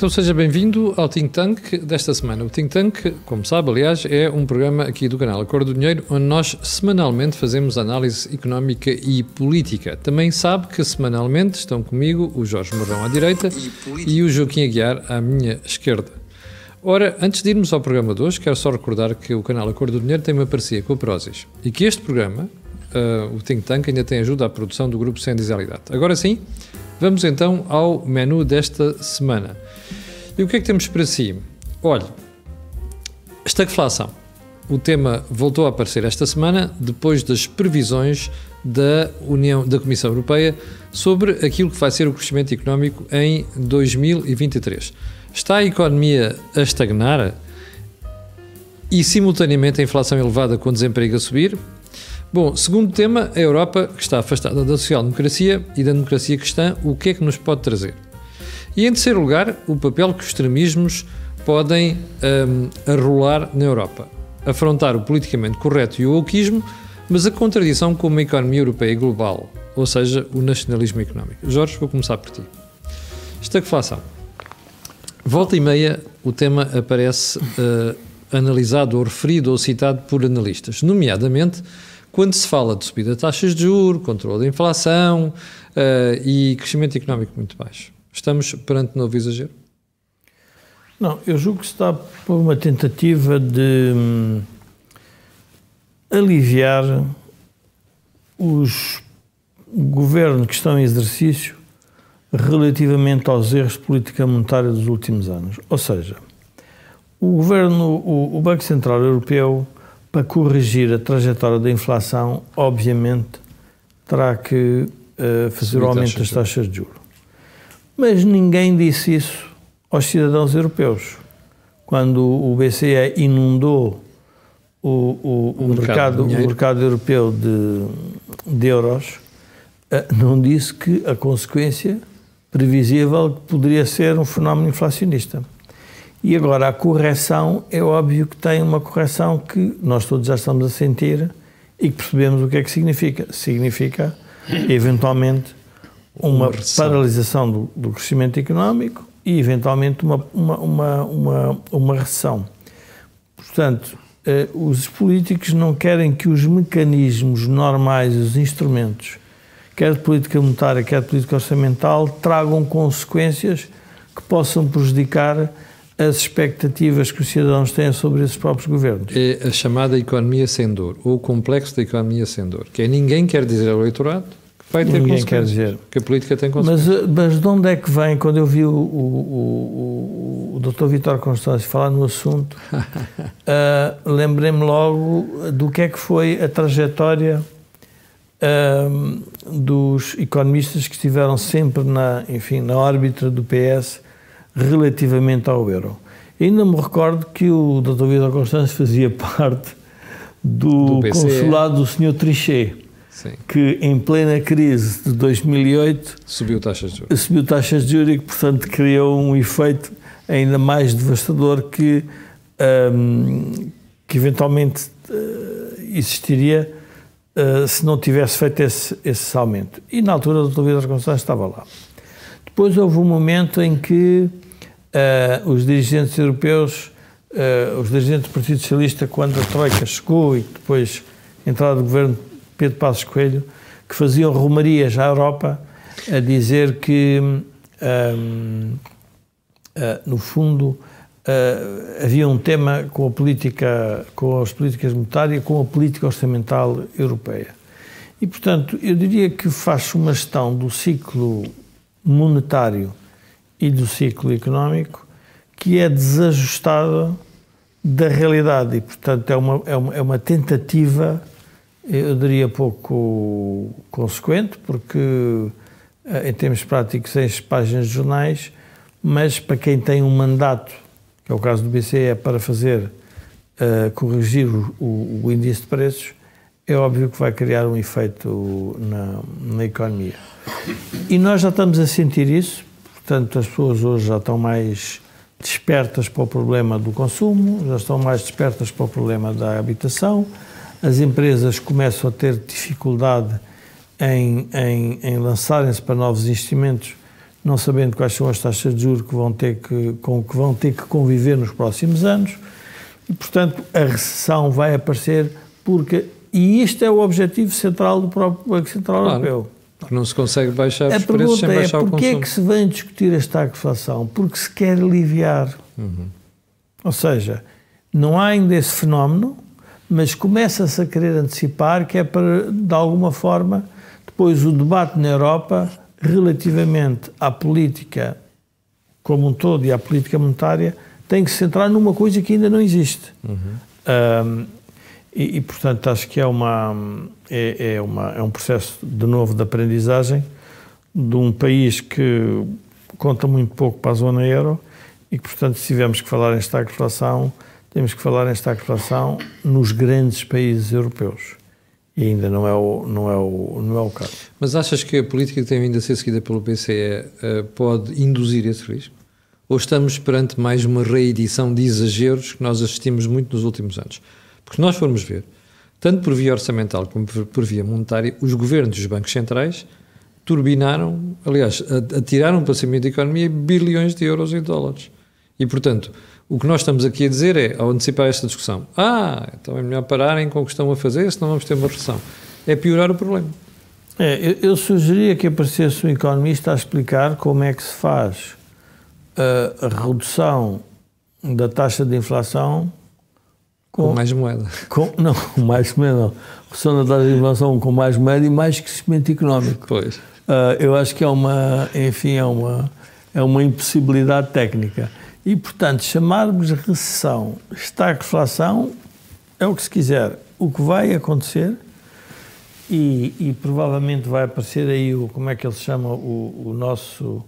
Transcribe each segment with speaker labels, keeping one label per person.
Speaker 1: Então seja bem-vindo ao Think Tank desta semana. O Think Tank, como sabe, aliás, é um programa aqui do canal Acordo do Dinheiro, onde nós semanalmente fazemos análise económica e política. Também sabe que semanalmente estão comigo o Jorge Mourão à direita e, e o Joaquim Aguiar à minha esquerda. Ora, antes de irmos ao programa de hoje, quero só recordar que o canal Acordo do Dinheiro tem uma parceria com a Prozis e que este programa, uh, o Think Tank, ainda tem ajuda à produção do grupo Sendis Agora sim, vamos então ao menu desta semana. E o que é que temos para si? Olha, estagflação. O tema voltou a aparecer esta semana depois das previsões da União da Comissão Europeia sobre aquilo que vai ser o crescimento económico em 2023. Está a economia a estagnar e simultaneamente a inflação elevada com o desemprego a subir? Bom, segundo tema, a Europa que está afastada da social-democracia e da democracia cristã, o que é que nos pode trazer? E, em terceiro lugar, o papel que os extremismos podem um, arrolar na Europa. Afrontar o politicamente correto e o wokeismo, mas a contradição com uma economia europeia global, ou seja, o nacionalismo económico. Jorge, vou começar por ti. Estagflação. Volta e meia, o tema aparece uh, analisado ou referido ou citado por analistas, nomeadamente quando se fala de subida de taxas de juros, controle da inflação uh, e crescimento económico muito baixo. Estamos perante novo exagero?
Speaker 2: Não, eu julgo que se está por uma tentativa de hum, aliviar os governos que estão em exercício relativamente aos erros de política monetária dos últimos anos. Ou seja, o governo, o, o Banco Central Europeu, para corrigir a trajetória da inflação, obviamente terá que uh, fazer o aumento das taxas de juros. Mas ninguém disse isso aos cidadãos europeus. Quando o BCE inundou o, o, o, o mercado, mercado o mercado europeu de, de euros, eh, não disse que a consequência previsível poderia ser um fenómeno inflacionista. E agora a correção, é óbvio que tem uma correção que nós todos já estamos a sentir e que percebemos o que é que significa. Significa, eventualmente, uma, paralisação do, do, crescimento económico e, eventualmente, uma, uma, uma, uma, uma recessão. Portanto, eh, os políticos não querem que os mecanismos normais, os instrumentos, quer de política monetária, quer de política orçamental, tragam consequências que possam prejudicar as expectativas que os cidadãos têm sobre esses próprios governos. É a chamada economia sem dor, ou o complexo da economia sem dor,
Speaker 1: que é ninguém quer dizer ao eleitorado Vai ter Ninguém quer dizer. Que a política tem consequências. Mas,
Speaker 2: eh, mas de onde é que vem, quando eu vi o, o, o, o Dr. Vitor Constâncio falar no assunto, uh, lembrei-me logo do que é que foi a trajetória uh, dos economistas que estiveram sempre na, enfim, na órbita do PS relativamente ao euro. E ainda me recordo que o Dr. Vitor Constâncio fazia parte do, do consulado do Sr. Trichet que em plena crise de 2008 subiu taxas de juros, subiu taxas de juros e que, portanto, criou um efeito ainda mais devastador que, um, que eventualmente eh, existiria uh, se não tivesse feito esse, esse aumento. E na altura o Dr. Vítor Gonçalves estava lá. Depois houve um momento em que uh, os dirigentes europeus, uh, os dirigentes do Partido Socialista, quando a Troika chegou e depois entrada do governo Pedro Passos Coelho, que faziam romarias à Europa a dizer que, um, uh, ah, no fundo, uh, havia um tema com a política, com as políticas monetárias, com a política orçamental europeia. E, portanto, eu diria que faço uma gestão do ciclo monetário e do ciclo económico que é desajustada da realidade e, portanto, é uma, é uma, é uma tentativa eu diria pouco consequente, porque eh, em termos práticos enche é páginas de jornais, mas para quem tem um mandato, que é o caso do BCE, é para fazer uh, corrigir o, o, o, índice de preços, é óbvio que vai criar um efeito na, na economia. E nós já estamos a sentir isso, portanto, as pessoas hoje já estão mais despertas para o problema do consumo, já estão mais despertas para o problema da habitação, as empresas começam a ter dificuldade em, em, em lançarem-se para novos investimentos, não sabendo quais são as taxas de juros que vão ter que, com que vão ter que conviver nos próximos anos, e portanto a recessão vai aparecer porque e isto é o objetivo central do próprio Banco Central claro, Europeu.
Speaker 1: Não se consegue baixar
Speaker 2: a os preços sem é, baixar é, o consumo. A pergunta é porquê que se vem discutir esta inflação? Porque se quer aliviar. Uhum. Ou seja, não há ainda esse fenómeno, mas começa-se a querer antecipar que é para, de alguma forma, depois o debate na Europa relativamente à política como um todo e à política monetária tem que se centrar numa coisa que ainda não existe. Uhum. Um, e, e, portanto, acho que é, uma, é, é, uma, é um processo, de novo, de aprendizagem de um país que conta muito pouco para a zona euro e que, portanto, se tivermos que falar em estagflação, temos que falar nesta acumulação nos grandes países europeus. E ainda não é, o, não, é o, não é o caso.
Speaker 1: Mas achas que a política que tem vindo a ser seguida pelo BCE eh, pode induzir esse risco? Ou estamos perante mais uma reedição de exageros que nós assistimos muito nos últimos anos? Porque se nós formos ver, tanto por via orçamental como por via monetária, os governos e os bancos centrais turbinaram, aliás, atiraram para cima da economia bilhões de euros e dólares. E, portanto, o que nós estamos aqui a dizer é, ao antecipar esta discussão, ah, então é melhor pararem com o que estão a fazer, senão vamos ter uma recessão. É piorar
Speaker 2: o problema. É, eu, eu, sugeria que aparecesse um economista a explicar como é que se faz a, a redução da taxa de inflação com, com mais moeda. Com, não, com mais moeda não. Redução da taxa de inflação com mais moeda e mais crescimento económico. Pois. Uh, eu acho que é uma, enfim, é uma, é uma impossibilidade técnica. E, portanto, chamarmos recessão, estagflação, é o que se quiser. O que vai acontecer, e, e provavelmente vai aparecer aí, o, como é que ele se chama, o, o, nosso,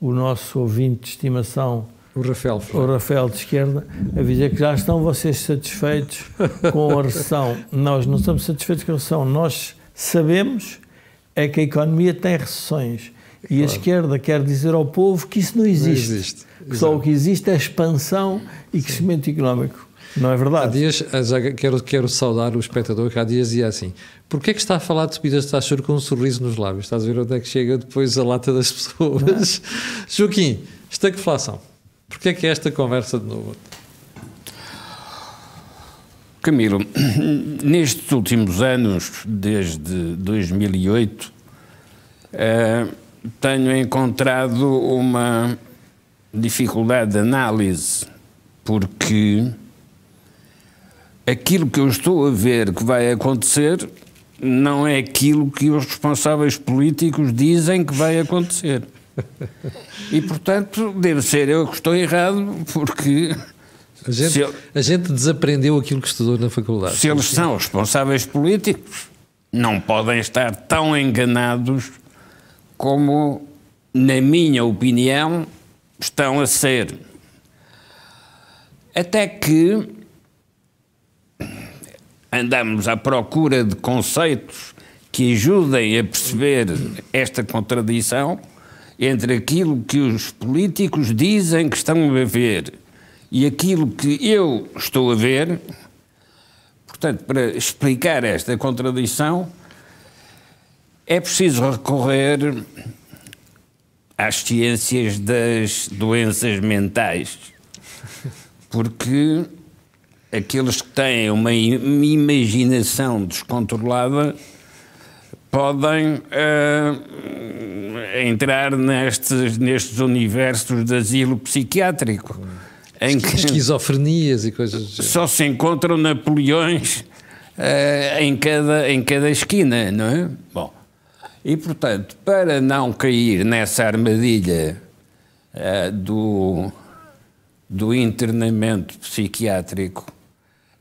Speaker 2: o nosso ouvinte de estimação, o Rafael, o Rafael de esquerda, a dizer que já estão vocês satisfeitos com a recessão. nós não estamos satisfeitos com a recessão. Nós sabemos é que a economia tem recessões. E claro. a esquerda quer dizer ao povo que isso não existe. Não existe. Que só o que existe é expansão e Sim. crescimento económico.
Speaker 1: Não é verdade? Há dias, eh, já quero, quero saudar o espectador que há dias dizia assim: porquê é que está a falar de subidas de taxa com um sorriso nos lábios? Estás a ver onde é que chega depois a lata das pessoas? Não. Joaquim, estagflação. Porquê é que é esta conversa de novo?
Speaker 3: Camilo, nestes últimos anos, desde 2008, uh, tenho encontrado uma dificuldade de análise, porque aquilo que eu estou a ver que vai acontecer não é aquilo que os responsáveis políticos dizem que vai acontecer. E, portanto, devo ser eu que estou errado, porque.
Speaker 1: A
Speaker 2: gente,
Speaker 3: eu,
Speaker 1: a gente desaprendeu aquilo que estudou na faculdade. Se eles
Speaker 3: são responsáveis políticos, não podem estar tão enganados como, na minha opinião, estão a ser. Até que andamos à procura de conceitos que ajudem a perceber esta contradição entre aquilo que os políticos dizem que estão a ver e aquilo que eu estou a ver. Portanto, para explicar esta contradição, é preciso recorrer às ciências das doenças mentais, porque aqueles que têm uma imaginação descontrolada podem uh, entrar nestes, nestes universos de asilo psiquiátrico. Em que Esquizofrenias e coisas. Só se encontram Napoleões uh, em, cada, em cada esquina, não é? Bom, e, portanto, para não cair nessa armadilha uh, do, do internamento psiquiátrico,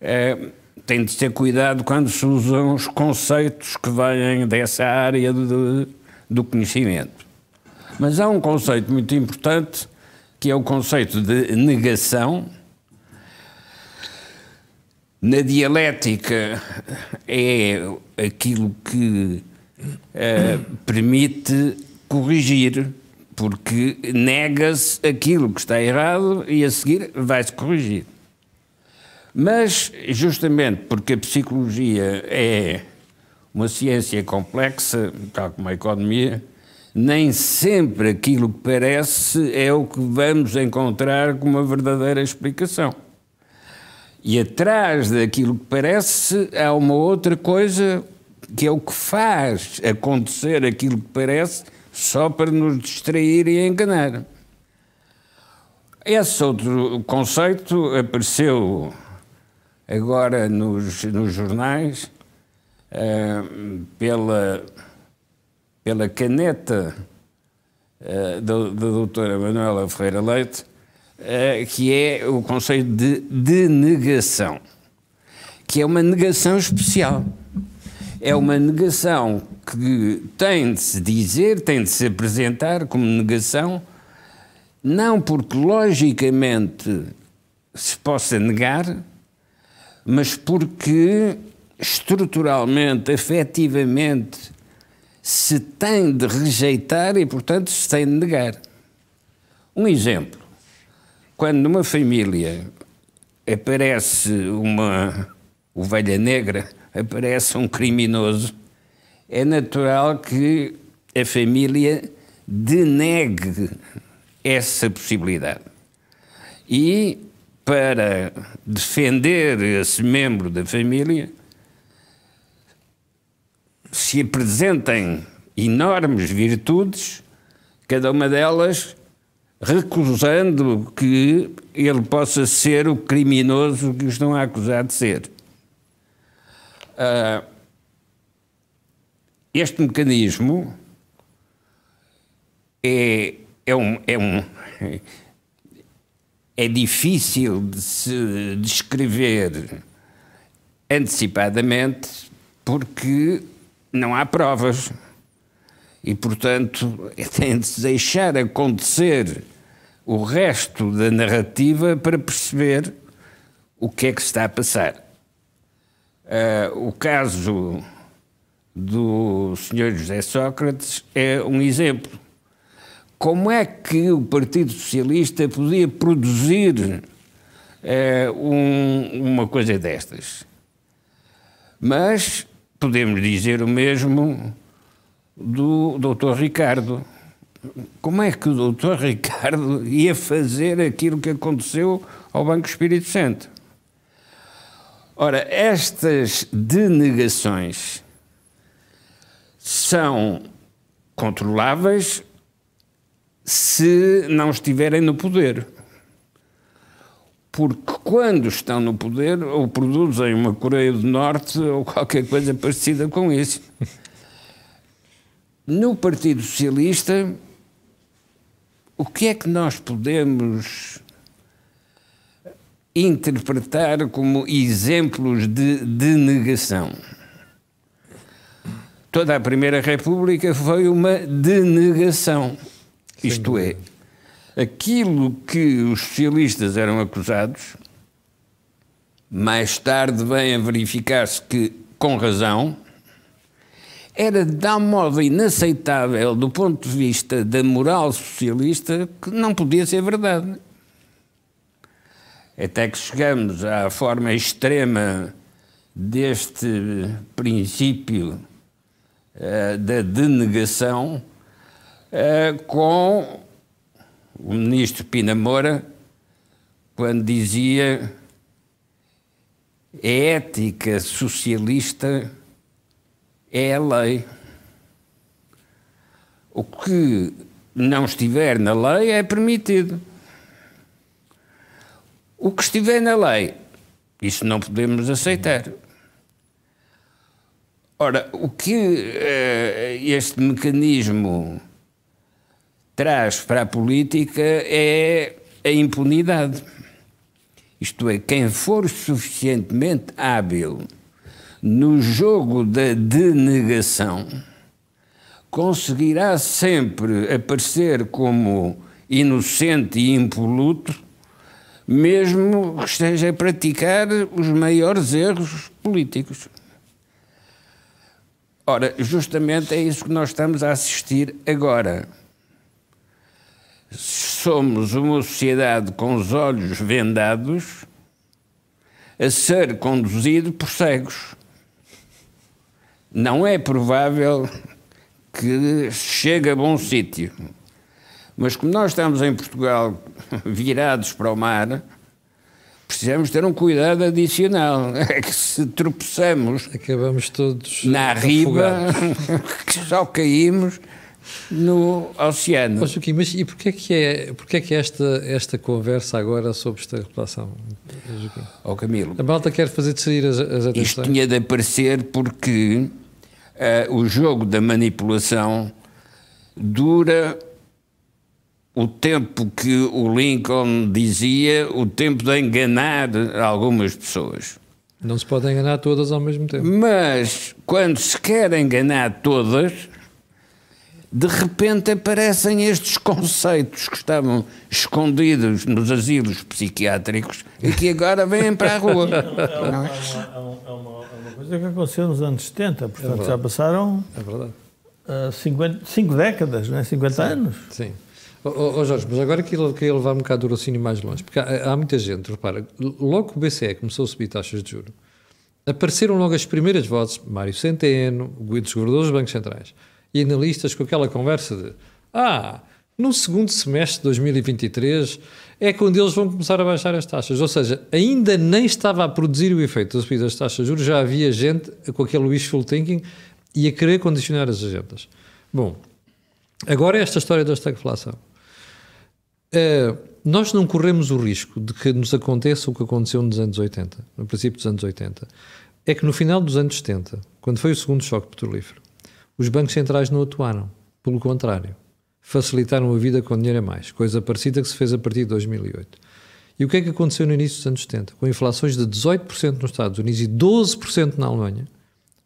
Speaker 3: uh, tem de ter cuidado quando se usam os conceitos que vêm dessa área do conhecimento. Mas há um conceito muito importante que é o conceito de negação. Na dialética é aquilo que eh, permite corrigir, porque nega-se aquilo que está errado e a seguir vai-se corrigir. Mas, justamente porque a psicologia é uma ciência complexa, tal como a economia, nem sempre aquilo que parece é o que vamos encontrar com uma verdadeira explicação. E atrás daquilo que parece há uma outra coisa que é o que faz acontecer aquilo que parece só para nos distrair e enganar. Esse outro conceito apareceu agora nos, nos jornais uh, pela, pela caneta uh, eh, da, da doutora Manuela Ferreira Leite, uh, que é o conceito de denegação, que é uma negação especial é uma negação que tem de se dizer, tem de se apresentar como negação, não porque logicamente se possa negar, mas porque estruturalmente, afetivamente, se tem de rejeitar e, portanto, se tem de negar. Um exemplo: quando numa família aparece uma ovelha negra aparece um criminoso, é natural que a família denegue essa possibilidade. E para defender esse membro da família, se apresentem enormes virtudes, cada uma delas recusando que ele possa ser o criminoso que o estão a acusar de ser. Ah, este mecanismo é, é, um, é, um, é difícil de se descrever antecipadamente porque não há provas e, portanto, tem de se deixar acontecer o resto da narrativa para perceber o que é que está a passar. Uh, o caso do Sr. José Sócrates é um exemplo. Como é que o Partido Socialista podia produzir uh, um, uma coisa destas? Mas podemos dizer o mesmo do Dr. Ricardo. Como é que o Dr. Ricardo ia fazer aquilo que aconteceu ao Banco Espírito Santo? Ora, estas denegações são controláveis se não estiverem no poder. Porque quando estão no poder, ou produzem uma Coreia do Norte ou qualquer coisa parecida com isso. No Partido Socialista, o que é que nós podemos interpretar como exemplos de denegação. Toda a Primeira República foi uma denegação. Isto é, aquilo que os socialistas eram acusados, mais tarde vem a verificar-se que, com razão, era de tal modo inaceitável do ponto de vista da moral socialista que não podia ser verdade. Até que chegamos à forma extrema deste princípio uh, da denegação uh, com o ministro Pina Moura, quando dizia a ética socialista é a lei. O que não estiver na lei é permitido. O que estiver na lei, isso não podemos aceitar. Ora, o que uh, este mecanismo traz para a política é a impunidade. Isto é, quem for suficientemente hábil no jogo da denegação conseguirá sempre aparecer como inocente e impoluto mesmo que esteja a praticar os maiores erros políticos. Ora, justamente é isso que nós estamos a assistir agora. Somos uma sociedade com os olhos vendados a ser conduzido por cegos. Não é provável que chegue a bom sítio. Mas como nós estamos em Portugal virados para o mar, precisamos ter um cuidado adicional. É que se tropeçamos. Acabamos todos. Na riba, que só caímos no oceano. Oh,
Speaker 1: Joaquim, mas e porquê é que é, porquê é que esta, esta conversa agora sobre esta relação, ao Oh, Camilo. A malta quer fazer decidir as, as atenções. Isto tinha
Speaker 3: de aparecer porque uh, o jogo da manipulação dura o tempo que o Lincoln dizia, o tempo de enganar algumas
Speaker 1: pessoas. Não se pode enganar todas ao mesmo tempo. Mas quando se quer enganar
Speaker 3: todas, de repente aparecem estes conceitos que estavam escondidos nos asilos psiquiátricos e que agora vêm para a rua. É, é,
Speaker 1: é, uma, é,
Speaker 2: uma, é, uma, coisa que aconteceu nos anos 70, portanto é já passaram
Speaker 1: é
Speaker 2: 50, ah, cinco décadas, não é? 50 sim, anos. Sim. Oh, oh, Jorge,
Speaker 1: mas agora queria, queria levar um bocado o raciocínio mais longe, porque há, há, muita gente, repara, logo que o BCE começou a subir taxas de juro, apareceram logo as primeiras vozes, Mário Centeno, dos governadores dos bancos centrais, e analistas com aquela conversa de ah, no segundo semestre de 2023 é quando eles vão começar a baixar as taxas. Ou seja, ainda nem estava a produzir o efeito da subida das taxas de juros, já havia gente com aquele wishful thinking e a querer condicionar as agendas. Bom, agora é esta história da estagflação. Eh, nós não corremos o risco de que nos aconteça o que aconteceu nos anos 80, no princípio dos anos 80. É que no final dos anos 70, quando foi o segundo choque petrolífero, os bancos centrais não atuaram. Pelo contrário, facilitaram a vida com dinheiro a mais, coisa parecida que se fez a partir de 2008. E o que é que aconteceu no início dos anos 70? Com inflações de 18% nos Estados Unidos e 12% na Alemanha,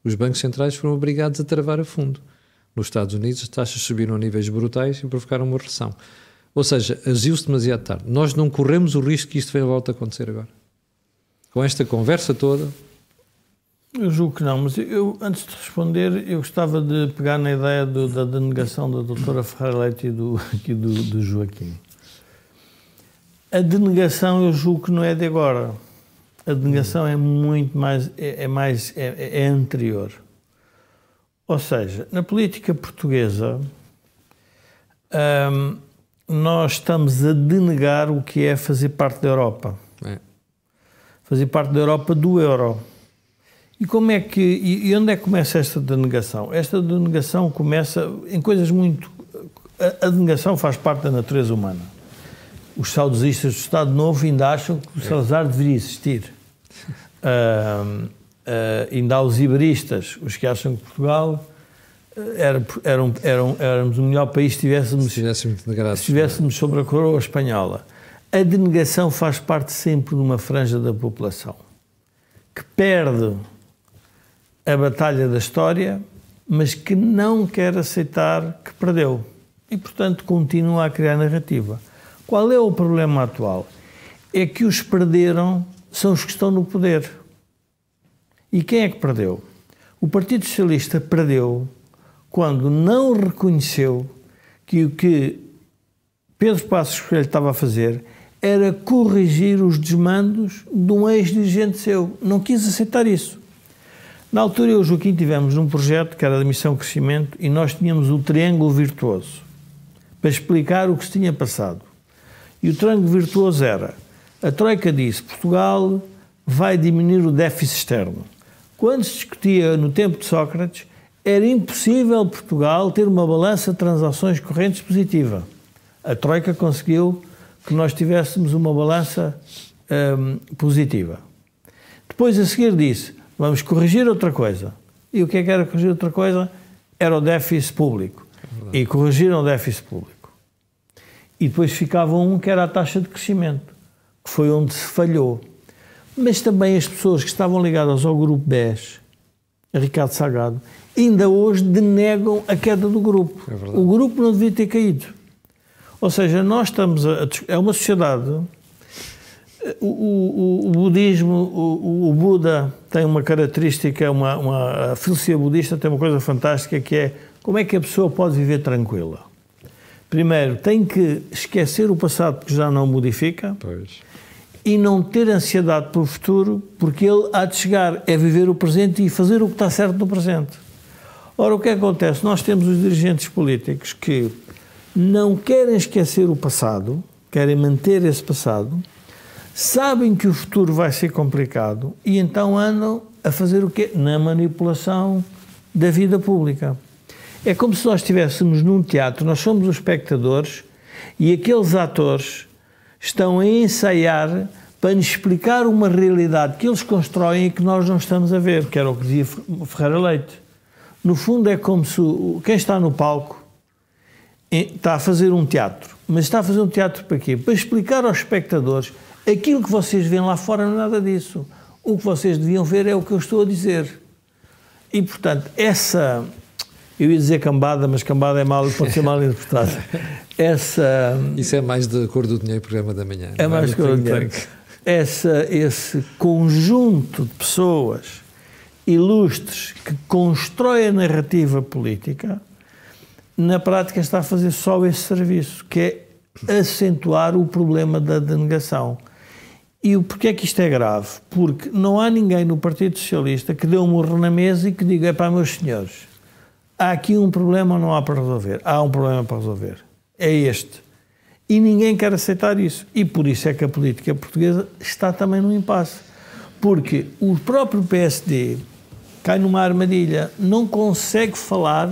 Speaker 1: os bancos centrais foram obrigados a travar a fundo. Nos Estados Unidos, as taxas subiram a níveis brutais e provocaram uma recessão. Ou seja, agiu-se demasiado tarde. Nós não corremos o risco que isto venha volta a acontecer agora. Com esta conversa toda.
Speaker 2: Eu julgo que não, mas eu, antes de responder, eu gostava de pegar na ideia do, da denegação da doutora Ferreira Leite e do, do, do Joaquim. A denegação eu julgo que não é de agora. A denegação é muito mais é, é mais é, é, anterior. Ou seja, na política portuguesa hum, nós estamos a denegar o que é fazer parte da Europa. É. Fazer parte da Europa do euro. E como é que e onde é que começa esta denegação? Esta denegação começa em coisas muito a, a denegação faz parte da natureza humana. Os saudosistas do Estado Novo ainda acham que o é. Salazar deveria existir. Uh, uh, ainda há os iberistas, os que acham que Portugal era, era, um, era um, éramos o melhor país se tivéssemos, estivéssemos, se sobre a coroa espanhola. A denegação faz parte sempre de uma franja da população que perde a batalha da história, mas que não quer aceitar que perdeu e, portanto, continua a criar narrativa. Qual é o problema atual? É que os perderam são os que estão no poder. E quem é que perdeu? O Partido Socialista perdeu quando não reconheceu que o que Pedro Passos Coelho estava a fazer era corrigir os desmandos de um ex-dirigente seu. Não quis aceitar isso. Na altura, eu e o Joaquim tivemos um projeto que era da Missão Crescimento e nós tínhamos o Triângulo Virtuoso para explicar o que se tinha passado. E o Triângulo Virtuoso era: a Troika disse Portugal vai diminuir o déficit externo. Quando se discutia no tempo de Sócrates, era impossível Portugal ter uma balança de transações correntes positiva. A Troika conseguiu que nós tivéssemos uma balança hum, positiva. Depois, a seguir, disse: vamos corrigir outra coisa. E o que é que era corrigir outra coisa? Era o déficit público. É e corrigiram o déficit público. E depois ficava um que era a taxa de crescimento, que foi onde se falhou. Mas também as pessoas que estavam ligadas ao grupo 10 Ricardo Salgado, ainda hoje denegam a queda do grupo. É o grupo não devia ter caído. Ou seja, nós estamos a. É uma sociedade. Eh, o, o, o budismo, o, o, Buda tem uma característica, uma, uma, a filosofia budista tem uma coisa fantástica que é como é que a pessoa pode viver tranquila. Primeiro, tem que esquecer o passado que já não modifica. Pois e não ter ansiedade pelo futuro, porque ele há de chegar, é viver o presente e fazer o que está certo no presente. Ora, o é que acontece? Nós temos os dirigentes políticos que não querem esquecer o passado, querem manter esse passado, sabem que o futuro vai ser complicado e então andam a fazer o quê? Na manipulação da vida pública. É como se nós estivéssemos num teatro, nós somos os espectadores e aqueles atores estão a ensaiar para nos explicar uma realidade que eles constroem e que nós não estamos a ver, que era o que dizia Ferreira Leite. No fundo, é como se quem está no palco está a fazer um teatro. Mas está a fazer um teatro para quê? Para explicar aos espectadores aquilo que vocês veem lá fora não é nada disso. O que vocês deviam ver é o que eu estou a dizer. E, portanto, essa eu ia dizer cambada, mas cambada é mal, pode ser mal interpretado. Essa, Isso é mais
Speaker 1: de cor do dinheiro, programa da manhã. É, é? mais de cor do dinheiro.
Speaker 2: Essa, esse conjunto de pessoas ilustres que constrói a narrativa política, na prática está a fazer só esse serviço, que é acentuar o problema da denegação. E porquê é que isto é grave? Porque não há ninguém no Partido Socialista que dê um morro na mesa e que diga, é para meus senhores, há aqui um problema, não há para resolver. Há um problema para resolver. É este. E ninguém quer aceitar isso. E por isso é que a política portuguesa está também num impasse. Porque o próprio PSD cai numa armadilha, não consegue falar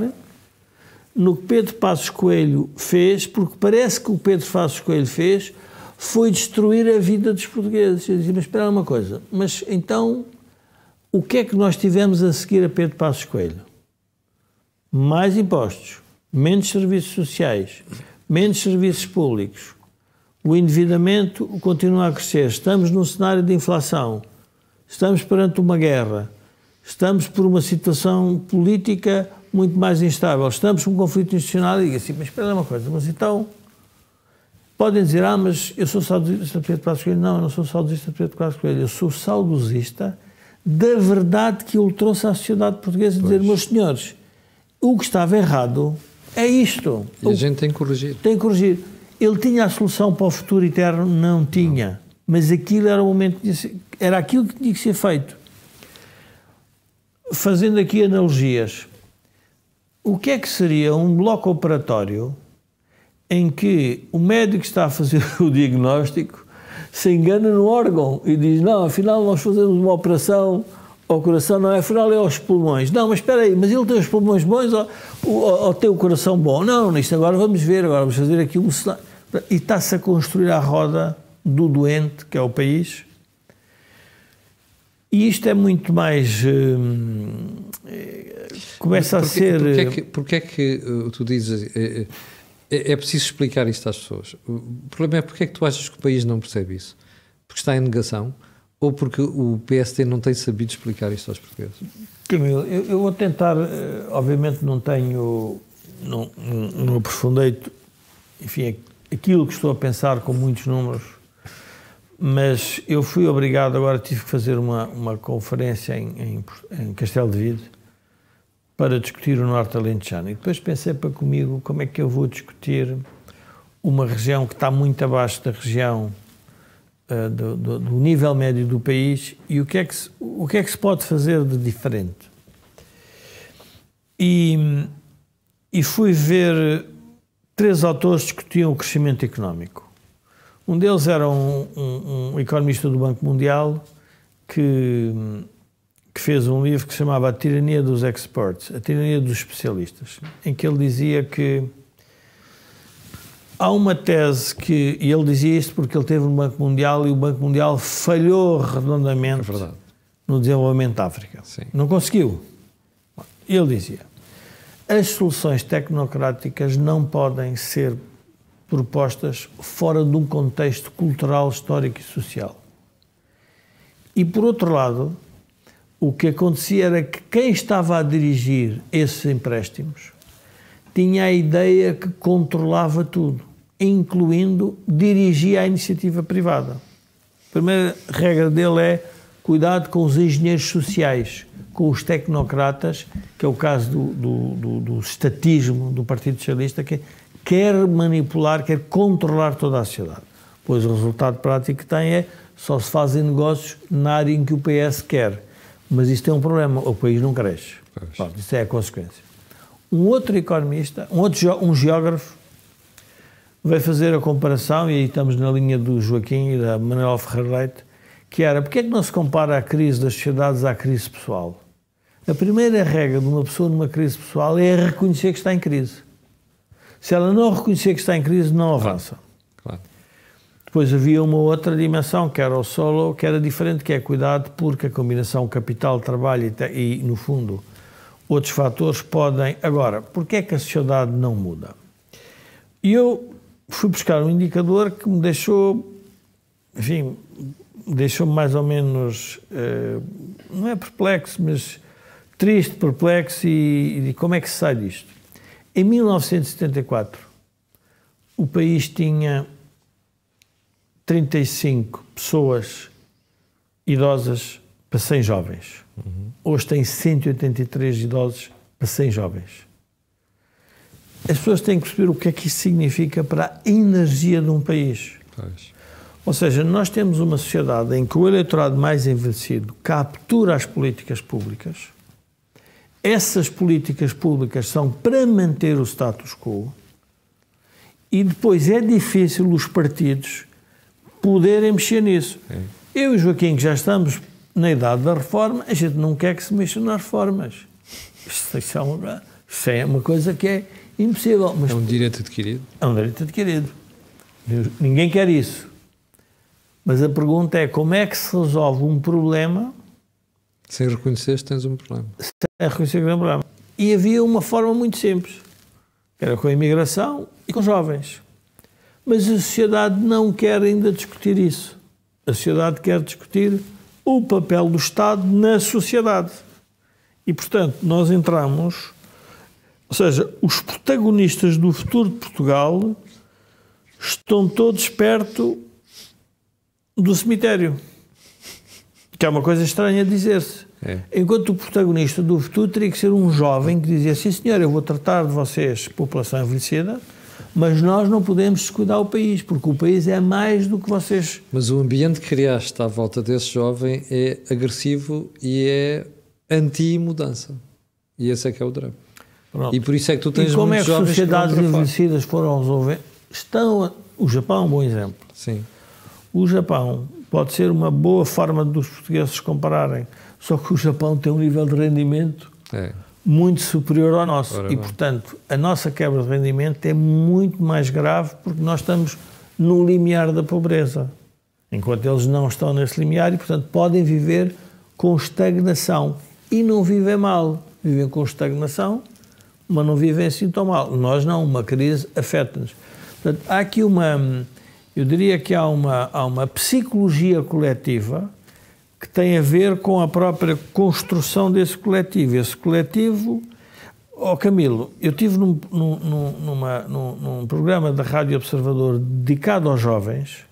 Speaker 2: no que Pedro Passos Coelho fez, porque parece que o Pedro Passos Coelho fez foi destruir a vida dos portugueses. Eu dizia, mas espera uma coisa, mas então o que é que nós tivemos a seguir a Pedro Passos Coelho? mais impostos, menos serviços sociais, menos serviços públicos, o endividamento continua a crescer, estamos num cenário de inflação, estamos perante uma guerra, estamos por uma situação política muito mais instável, estamos com um conflito institucional e diga assim, mas espera uma coisa, mas então podem dizer, ah, mas eu sou saudosista de Pedro Passos Coelho. Não, eu não sou saudosista de Pedro Passos Coelho, eu sou saudosista da verdade que ele trouxe à sociedade portuguesa, pois. dizer, meus senhores, o que estava errado é isto. E o, a gente tem que corrigir. Tem que corrigir. Ele tinha a solução para o futuro eterno? Não tinha. Não. Mas aquilo era o momento de, era aquilo que tinha que ser feito. Fazendo aqui analogias, o que é que seria um bloco operatório em que o médico que está a fazer o diagnóstico se engana no órgão e diz: Não, afinal, nós fazemos uma operação ao coração, não é funeral, é aos pulmões. Não, mas espera aí, mas ele tem os pulmões bons ou, ou, ou tem o coração bom? Não, isto agora vamos ver, agora vamos fazer aqui um cenário. E está-se a construir a roda do doente, que é o país. E isto é muito mais. Hum, eh, começa a ser.
Speaker 1: Porque eh, é, que, é que eh, tu dizes. É, é, é, preciso explicar isto às pessoas. O problema é porque é que tu achas que o país não percebe isso? Porque está em negação ou porque o PST não tem sabido explicar isto aos portugueses?
Speaker 2: Camilo, eu, eu vou tentar, eh, obviamente não tenho, não, não aprofundei, enfim, aquilo que estou a pensar com muitos números, mas eu fui obrigado, agora tive que fazer uma, uma conferência em, em, em Castelo de Vide, para discutir o Norte Alentejano. E depois pensei para comigo como é que eu vou discutir uma região que está muito abaixo da região eh, do, do, do, nível médio do país e o que, é que se, o que é que se pode fazer de diferente. E, e fui ver três autores que discutiam o crescimento económico. Um deles era um, um, um economista do Banco Mundial que, que, fez um livro que se chamava A Tirania dos Experts, A Tirania dos Especialistas, em que ele dizia que Há uma tese que, e ele dizia isto porque ele teve no Banco Mundial e o Banco Mundial falhou redondamente é no desenvolvimento da África. Sim. Não conseguiu. Ele dizia: as soluções tecnocráticas não podem ser propostas fora de um contexto cultural, histórico e social. E por outro lado, o que acontecia era que quem estava a dirigir esses empréstimos tinha a ideia que controlava tudo incluindo dirigir a iniciativa privada. A primeira regra dele é cuidado com os engenheiros sociais, com os tecnocratas, que é o caso do, do, do, do estatismo do Partido Socialista, que quer manipular, quer controlar toda a sociedade. Pois o resultado prático que tem é só se fazem negócios na área em que o PS quer. Mas isto é um problema, o país não cresce. Pronto, isso é a consequência. Um outro economista, um, outro, um geógrafo, veio fazer a comparação, e aí estamos na linha do Joaquim e da Manuel Ferreira que era, porque é que não se compara a crise das sociedades à crise pessoal? A primeira regra de uma pessoa numa crise pessoal é reconhecer que está em crise. Se ela não reconhecer que está em crise, não avança. Claro. Depois havia uma outra dimensão, que era o solo, que era diferente, que é cuidado, porque a combinação capital-trabalho e, no fundo, outros fatores podem... Agora, porquê é que a sociedade não muda? Eu fui buscar um indicador que me deixou, enfim, deixou-me mais ou menos, uh, não é perplexo, mas triste, perplexo e, e como é que se sai disto? Em 1974, o país tinha 35 pessoas idosas para 100 jovens. Uhum. Hoje tem 183 idosos para 100 jovens as pessoas têm que perceber o que é que isso significa para a energia de um país. Pois. Ou seja, nós temos uma sociedade em que o eleitorado mais envelhecido captura as políticas públicas, essas políticas públicas são para manter o status quo, e depois é difícil os partidos poderem mexer nisso. É. Eu e Joaquim, que já estamos na idade da reforma, a gente não quer que se mexa nas reformas. isso é, é uma coisa que é Impossível. Mas é um direito adquirido? É um direito adquirido. Ninguém quer isso. Mas a pergunta é como é que se resolve um problema sem reconhecer que tens um problema. Sem reconhecer que tens um problema. E havia uma forma muito simples, que era com a imigração e com os jovens. Mas a sociedade não quer ainda discutir isso. A sociedade quer discutir o papel do Estado na sociedade. E, portanto, nós entramos ou seja, os protagonistas do futuro de Portugal estão todos perto do cemitério. Que é uma coisa estranha dizer-se. É. Enquanto o protagonista do futuro teria que ser um jovem que dizia: assim, senhor, eu vou tratar de vocês, população envelhecida, mas nós não podemos descuidar o país, porque o país é mais do que vocês.
Speaker 1: Mas o ambiente que criaste à volta desse jovem é agressivo e é anti-mudança. E esse é que é o
Speaker 2: drama. Pronto. E por isso é que tu tens e como é que sociedades que envelhecidas foram resolver? Estão a... o Japão é um bom exemplo. Sim. O Japão pode ser uma boa forma dos portugueses compararem, só que o Japão tem um nível de rendimento é. muito superior ao nosso Ora, e portanto a nossa quebra de rendimento é muito mais grave porque nós estamos no limiar da pobreza, enquanto eles não estão nesse limiar e portanto podem viver com estagnação e não vivem mal, vivem com estagnação mas não vivem assim tão mal. Nós não, uma crise afeta-nos. Portanto, há aqui uma, eu diria que há uma, há uma psicologia coletiva que tem a ver com a própria construção desse coletivo. Esse coletivo. Oh, Camilo, eu estive num, num, numa, num, num programa da Rádio Observador dedicado aos jovens.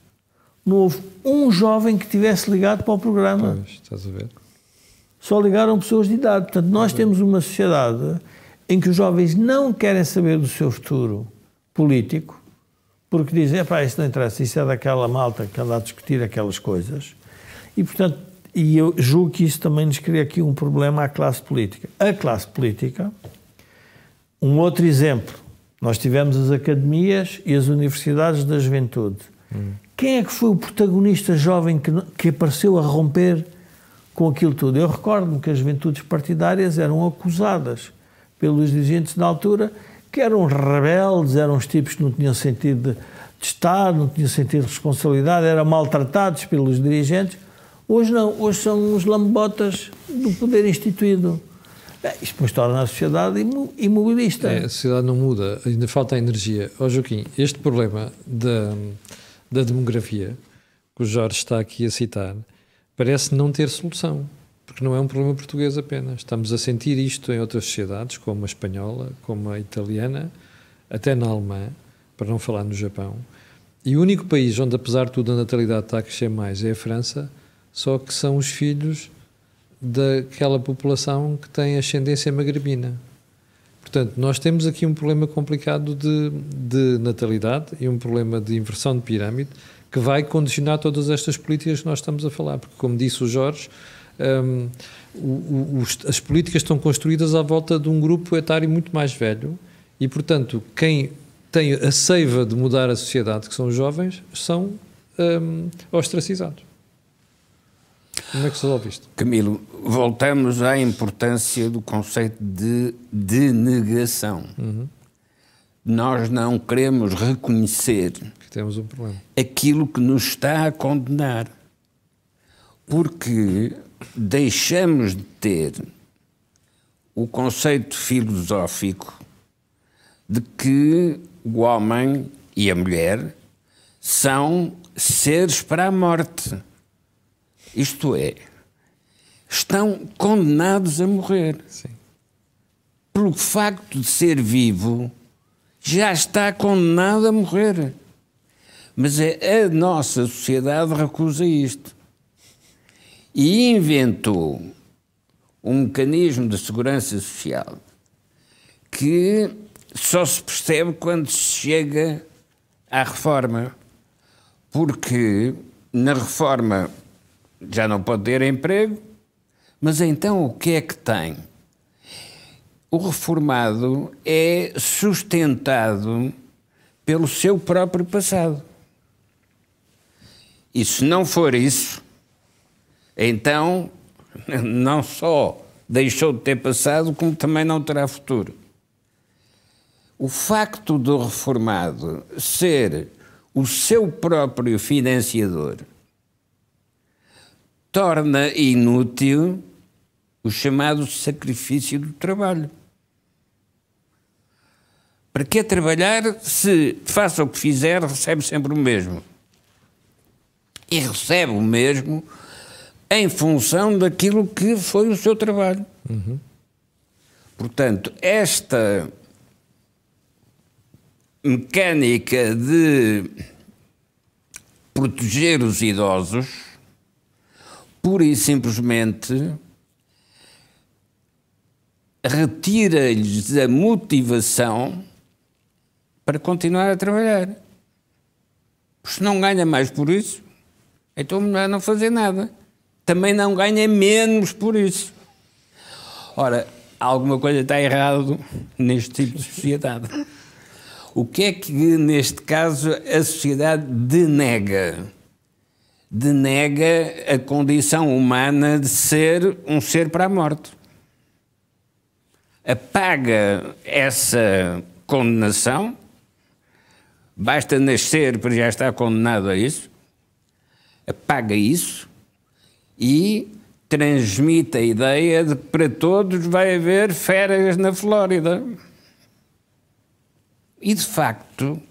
Speaker 2: Não houve um jovem que tivesse ligado para o programa. Pois, estás a ver? Só ligaram pessoas de idade. Portanto, nós uhum. temos uma sociedade em que os jovens não querem saber do seu futuro político, porque dizem, pá, isso não interessa, isso é daquela malta que anda a discutir aquelas coisas. E, portanto, e eu julgo que isso também nos cria aqui um problema à classe política. A classe política, um outro exemplo, nós tivemos as academias e as universidades da juventude. Hum. Quem é que foi o protagonista jovem que, que apareceu a romper com aquilo tudo? Eu recordo-me que as juventudes partidárias eram acusadas pelos dirigentes na altura, que eram rebeldes, eram os tipos que não tinham sentido de, estar Estado, não tinham sentido de responsabilidade, eram maltratados pelos dirigentes. Hoje não, hoje são os lambotas do poder instituído. É, isto depois torna a sociedade imobilista. É, a
Speaker 1: sociedade não muda, ainda falta a energia. Ó oh, Joaquim, este problema da, da demografia, que o Jorge está aqui a citar, parece não ter solução que não é um problema português apenas. Estamos a sentir isto em outras sociedades, como a espanhola, como a italiana, até na alemã, para não falar no Japão. E o único país onde, apesar de tudo, a natalidade está a crescer mais é a França, só que são os filhos daquela população que tem ascendência magrebina. Portanto, nós temos aqui um problema complicado de, de natalidade e um problema de inversão de pirâmide que vai condicionar todas estas políticas que nós estamos a falar, porque, como disse o Jorge, um, o, o, as políticas estão construídas à volta de um grupo etário muito mais velho e, portanto, quem tem a seiva de mudar a sociedade, que são os jovens, são um, ostracizados. Como é que se resolve isto?
Speaker 3: Camilo, voltamos à importância do conceito de denegação. Uhum. Nós não queremos reconhecer que temos um problema. aquilo que nos está a condenar. Porque deixamos de ter o conceito filosófico de que o homem e a mulher são seres para a morte. Isto é, estão condenados a morrer. Sim. Pelo facto de ser vivo, já está condenado a morrer. Mas é a nossa sociedade recusa isto e inventou um mecanismo de segurança social que só se percebe quando se chega à reforma, porque na reforma já não pode ter emprego, mas então o que é que tem? O reformado é sustentado pelo seu próprio passado. E se não for isso, então, não só deixou de ter passado, como também não terá futuro. O facto do reformado ser o seu próprio financiador torna inútil o chamado sacrifício do trabalho. Para que trabalhar se, faça o que fizer, recebe sempre o mesmo? E recebe o mesmo em função daquilo que foi o seu trabalho. Uhum. Portanto, esta mecânica de proteger os idosos, pura e simplesmente retira-lhes a motivação para continuar a trabalhar. Porque se não ganha mais por isso, então é melhor não fazer nada também não ganha menos por isso. Ora, alguma coisa está errado neste tipo de sociedade. O que é que, neste caso, a sociedade denega? Denega a condição humana de ser um ser para a morte. Apaga essa condenação, basta nascer para já estar condenado a isso, apaga isso e transmite a ideia de que para todos vai haver férias na Flórida. E de facto,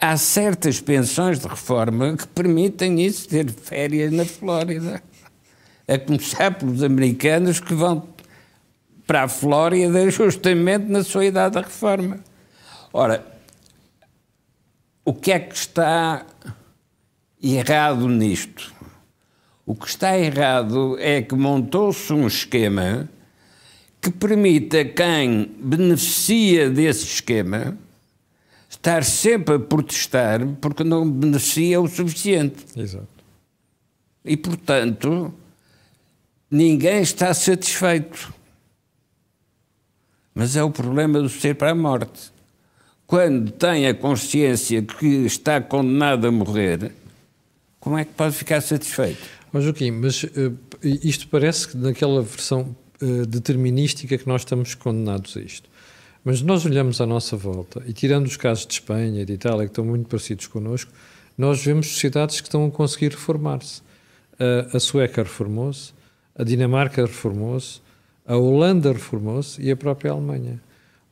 Speaker 3: há certas pensões de reforma que permitem isso, ter férias na Flórida. A começar pelos americanos que vão para a Flórida justamente na sua idade da reforma. Ora, o que é que está errado nisto? O que está errado é que montou-se um esquema que permita quem beneficia desse esquema estar sempre a protestar porque não beneficia o suficiente. Exato. E, portanto, ninguém está satisfeito. Mas é o problema do ser para a morte. Quando tem a consciência que está condenado a morrer,
Speaker 1: como é que pode ficar satisfeito? Mas Joaquim, mas uh, isto parece que naquela versão uh, determinística que nós estamos condenados a isto. Mas nós olhamos à nossa volta e tirando os casos de Espanha e de Itália que estão muito parecidos connosco, nós vemos sociedades que estão a conseguir reformar-se. Uh, a Sueca reformou-se, a Dinamarca reformou-se, a Holanda reformou-se e a própria Alemanha.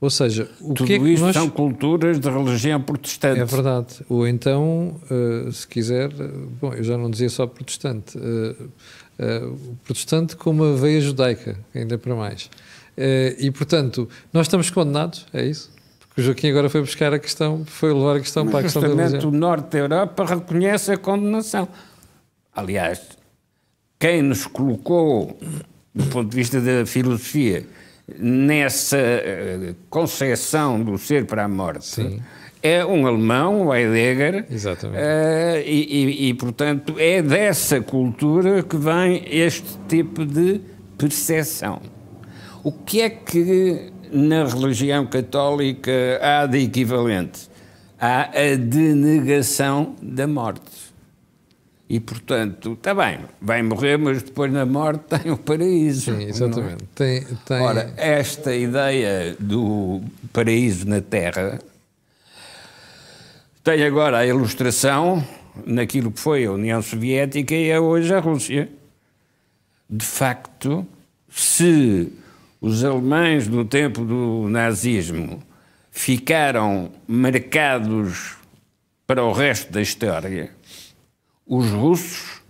Speaker 1: Ou seja, o Tudo que é que isto nós... são culturas de religião protestante. É verdade. Ou então, uh, se quiser, eh, bom, eu já não dizia só protestante, uh, uh, protestante com uma veia judaica, ainda para mais. e, portanto, nós estamos condenados, é isso? Porque o Joaquim agora foi buscar a questão, foi levar a questão Mas para a questão da religião.
Speaker 3: o Norte da Europa reconhece a condenação.
Speaker 1: Aliás, quem nos
Speaker 3: colocou, do ponto de vista da filosofia, nessa eh, concepção do ser para a morte. Sim. É um alemão, o Heidegger, Exatamente. Uh, e, e, e, portanto, é dessa cultura que vem este tipo de percepção. O que é que na religião católica há de equivalente? Há a denegação da morte. E, portanto, está bem, vai morrer, mas depois na morte tem o paraíso. Sim, é? exatamente.
Speaker 1: É? Tem, tem... Ora,
Speaker 3: esta ideia do paraíso na Terra tem agora a ilustração naquilo que foi a União Soviética e é hoje a Rússia. De facto, se os alemães no tempo do nazismo ficaram marcados para o resto da história os russos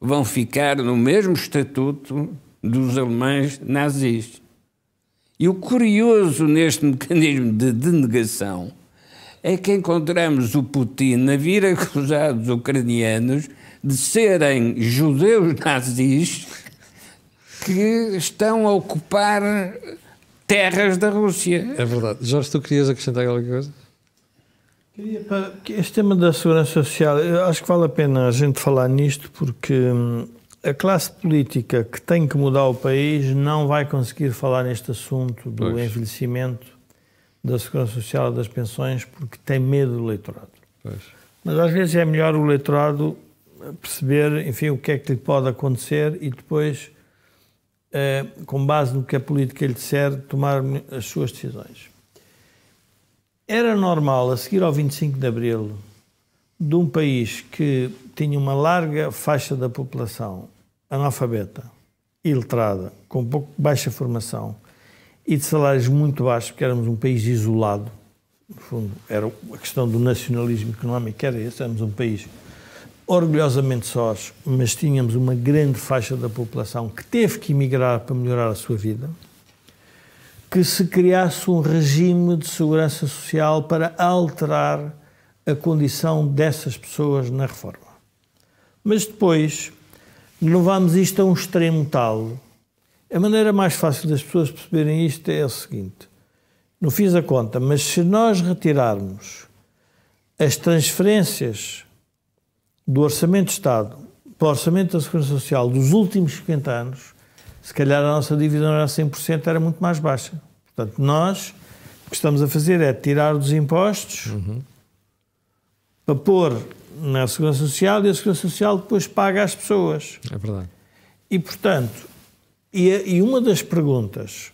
Speaker 3: vão ficar no mesmo estatuto dos alemães nazis. E o curioso neste mecanismo de denegação é que encontramos o Putin a vir acusar os ucranianos de serem judeus nazis que estão a ocupar terras da Rússia.
Speaker 1: É verdade. Jorge, tu querias acrescentar alguma coisa?
Speaker 2: Este tema da segurança social, eu acho que vale a pena a gente falar nisto, porque hum, a classe política que tem que mudar o país não vai conseguir falar neste assunto do pois. envelhecimento, da segurança social, das pensões, porque tem medo do eleitorado. Pois. Mas às vezes é melhor o eleitorado perceber, enfim, o que é que lhe pode acontecer e depois, eh, com base no que a política lhe disser, tomar as suas decisões. Era normal, a seguir ao 25 de Abril, de um país que tinha uma larga faixa da população analfabeta, iletrada, com pouco, baixa formação e de salários muito baixos, porque éramos um país isolado, no fundo, era a questão do nacionalismo económico, era esse, éramos um país orgulhosamente sós, mas tínhamos uma grande faixa da população que teve que emigrar para melhorar a sua vida que se criasse um regime de segurança social para alterar a condição dessas pessoas na reforma. Mas depois levámos isto a um extremo tal. A maneira mais fácil das pessoas perceberem isto é a seguinte: não fiz a conta, mas se nós retirarmos as transferências do Orçamento de Estado para o Orçamento da Segurança Social dos últimos 50 anos, se calhar a nossa dívida não era 100%, era muito mais baixa. Portanto, nós o que estamos a fazer é tirar dos impostos uhum. para pôr na Segurança Social e a Segurança Social depois paga às pessoas. É verdade. E, portanto, e, é, e uma das perguntas,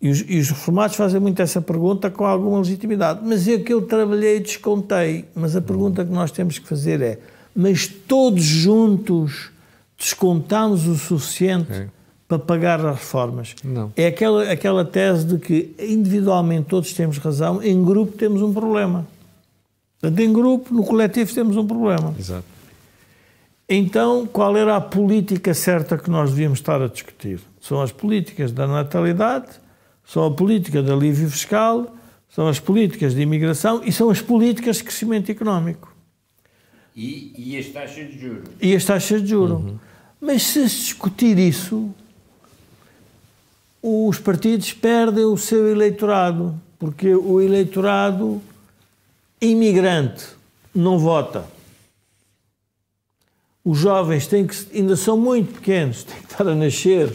Speaker 2: e os, e os, reformados fazem muito essa pergunta com alguma legitimidade, mas é que eu trabalhei e descontei. Mas a pergunta uhum. que nós temos que fazer é: mas todos juntos descontamos o suficiente okay. É para pagar as reformas. Não. É aquela, aquela tese de que individualmente todos temos razão, em grupo temos um problema. Portanto, em grupo, no coletivo, temos um problema. Exato. Então, qual era a política certa que nós devíamos estar a discutir? São as políticas da natalidade, são a política de alívio fiscal, são as políticas de imigração e são as políticas de crescimento económico.
Speaker 3: E, e as taxas de juros.
Speaker 2: E as taxas de juros. Uhum. Mas se discutir isso, os partidos perdem o seu eleitorado, porque o eleitorado imigrante não vota. Os jovens têm que, ainda são muito pequenos, têm que estar a nascer,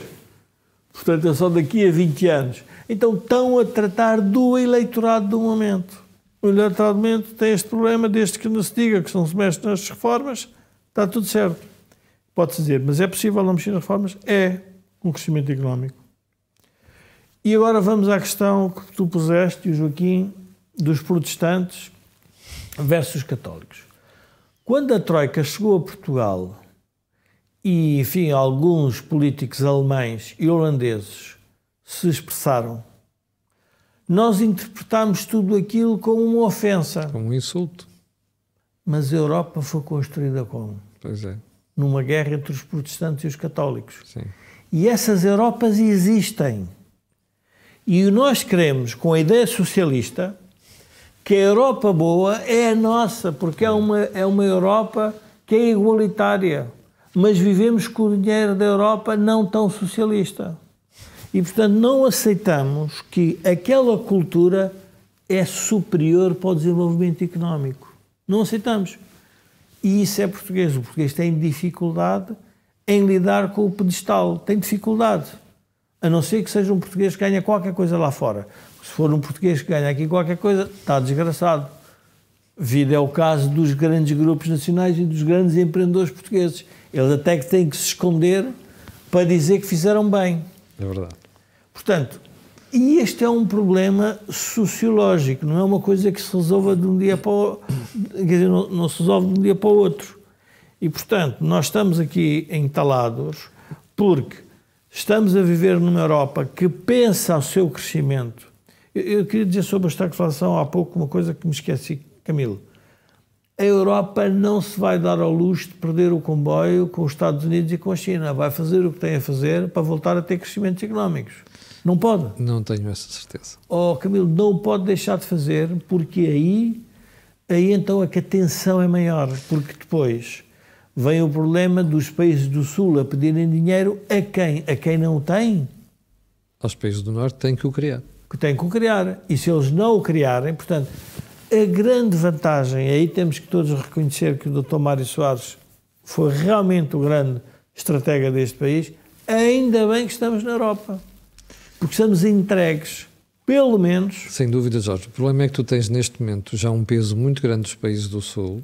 Speaker 2: portanto é só daqui a 20 anos. Então estão a tratar do eleitorado do momento. O eleitorado do momento tem este problema, desde que não se diga que se não se mexe nas reformas, está tudo certo. Pode-se dizer, mas é possível não mexer nas reformas? É, com um crescimento económico. E agora vamos à questão que tu puseste, Joaquim, dos protestantes versus católicos. Quando a Troika chegou a Portugal e, enfim, alguns políticos alemães e holandeses se expressaram, nós interpretámos tudo aquilo como uma ofensa. Como um insulto. Mas a Europa foi construída como? Pois é. Numa guerra entre os protestantes e os católicos. Sim. E essas Europas existem. E nós queremos, com a ideia socialista, que a Europa boa é a nossa, porque é uma, é uma Europa que é igualitária. Mas vivemos com o dinheiro da Europa não tão socialista. E, portanto, não aceitamos que aquela cultura é superior para o desenvolvimento económico. Não aceitamos. E isso é português. O português tem dificuldade em lidar com o pedestal, tem dificuldade a não ser que seja um português que ganha qualquer coisa lá fora. Se for um português que ganha aqui qualquer coisa, está desgraçado. Vida é o caso dos grandes grupos nacionais e dos grandes empreendedores portugueses. Eles até que têm que se esconder para dizer que fizeram bem. É verdade. Portanto, e este é um problema sociológico, não é uma coisa que se resolva de um dia para o quer dizer, não, não se resolve de um dia para o outro. E, portanto, nós estamos aqui entalados porque Estamos a viver numa Europa que pensa ao seu crescimento. Eu, eu queria dizer sobre a estagflação há pouco uma coisa que me esqueci, Camilo. A Europa não se vai dar ao luxo de perder o comboio com os Estados Unidos e com a China. Vai fazer o que tem a fazer para voltar a ter crescimentos económicos. Não pode?
Speaker 1: Não tenho essa certeza.
Speaker 2: Oh, Camilo, não pode deixar de fazer, porque aí, aí então é que a tensão é maior, porque depois vem o problema dos países do Sul a pedirem dinheiro a quem? A quem não tem? Aos países do Norte têm que o criar. Que têm que o criar. E se eles não o criarem, portanto, a grande vantagem, aí temos que todos reconhecer que o Dr. Mário Soares foi realmente o grande estratega deste país, ainda bem que estamos na Europa. Porque estamos entregues, pelo menos. Sem
Speaker 1: dúvida, Jorge. O problema é que tu tens neste momento já um peso muito grande dos países do Sul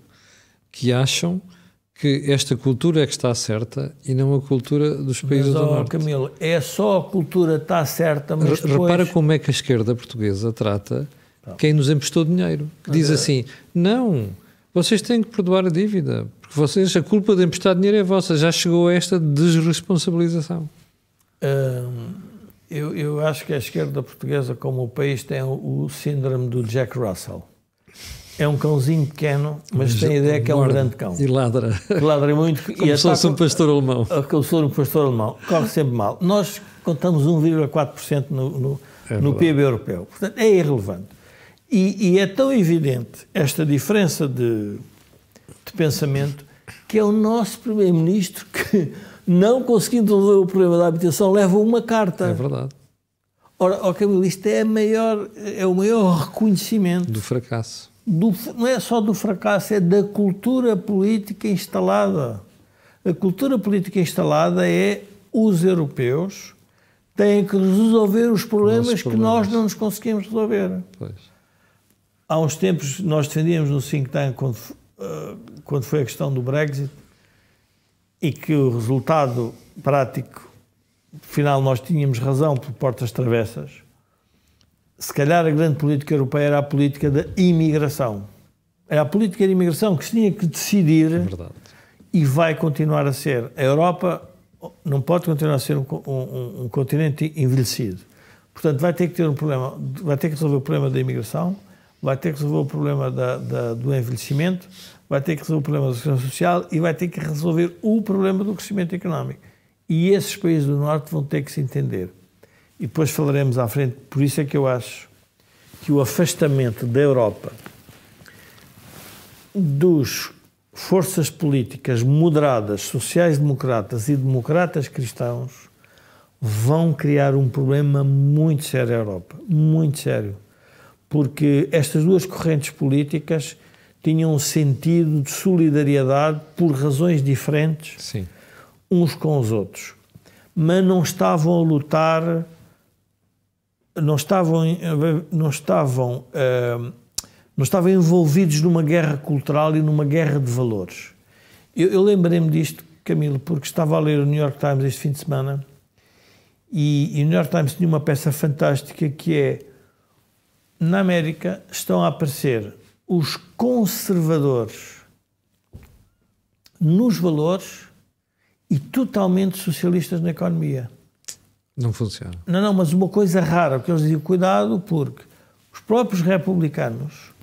Speaker 1: que acham que esta cultura é que está certa e não a cultura dos países Mas, do oh, Norte.
Speaker 2: Camilo, é só a cultura está certa, mas depois... Repara
Speaker 1: como é que a esquerda portuguesa trata não. Tá. quem nos emprestou dinheiro. Que diz é. assim, não, vocês têm que perdoar a dívida, porque vocês, a culpa de emprestar dinheiro é vossa, já chegou a esta desresponsabilização.
Speaker 2: Hum, eu, eu acho que a esquerda portuguesa, como o país, tem o síndrome do Jack Russell é um cãozinho pequeno, mas, mas tem a ideia que é um grande cão. E ladra. Que ladra muito. Como e se fosse um pastor alemão. Ah, como se fosse um pastor alemão. Corre sempre mal. Nós contamos 1,4% no, no, é no PIB europeu. Portanto, é irrelevante. E, e, é tão evidente esta diferença de, de pensamento que é o nosso Primeiro-Ministro que, não conseguindo resolver o problema da habitação, leva uma carta. É verdade. Ora, oh, Camilo, isto é, maior, é o maior reconhecimento...
Speaker 1: Do fracasso
Speaker 2: do, não é só do fracasso, é da cultura política instalada. A cultura política instalada é os europeus têm que resolver os problemas, problemas. que nós não nos conseguimos resolver. Pois. Há uns tempos nós defendíamos no think tank, quando, eh, quando foi a questão do Brexit, e que o resultado prático, final, nós tínhamos razão por portas travessas se calhar a grande política europeia era a política da imigração. Era a política de imigração que se tinha que decidir é e vai continuar a ser. A Europa não pode continuar a ser um, um, um, continente envelhecido. Portanto, vai ter que ter um problema, vai ter que resolver o problema da imigração, vai ter que resolver o problema da, da, do envelhecimento, vai ter que resolver o problema da segurança social e vai ter que resolver o problema do crescimento económico. E esses países do Norte vão ter que se entender e depois falaremos à frente. Por isso é que eu acho que o afastamento da Europa dos forças políticas moderadas, sociais-democratas e democratas cristãos vão criar um problema muito sério à Europa, muito sério, porque estas duas correntes políticas tinham um sentido de solidariedade por razões diferentes Sim. uns com os outros, mas não estavam a lutar não estavam, não estavam, ehm, não estavam envolvidos numa guerra cultural e numa guerra de valores. Eu, eu lembrei-me disto, Camilo, porque estava a ler o New York Times este fim de semana e, e o New York Times tinha uma peça fantástica que é na América estão a aparecer os conservadores nos valores e totalmente socialistas na economia. Não funciona. Não, não, mas uma coisa rara, porque eles diziam cuidado, porque os próprios republicanos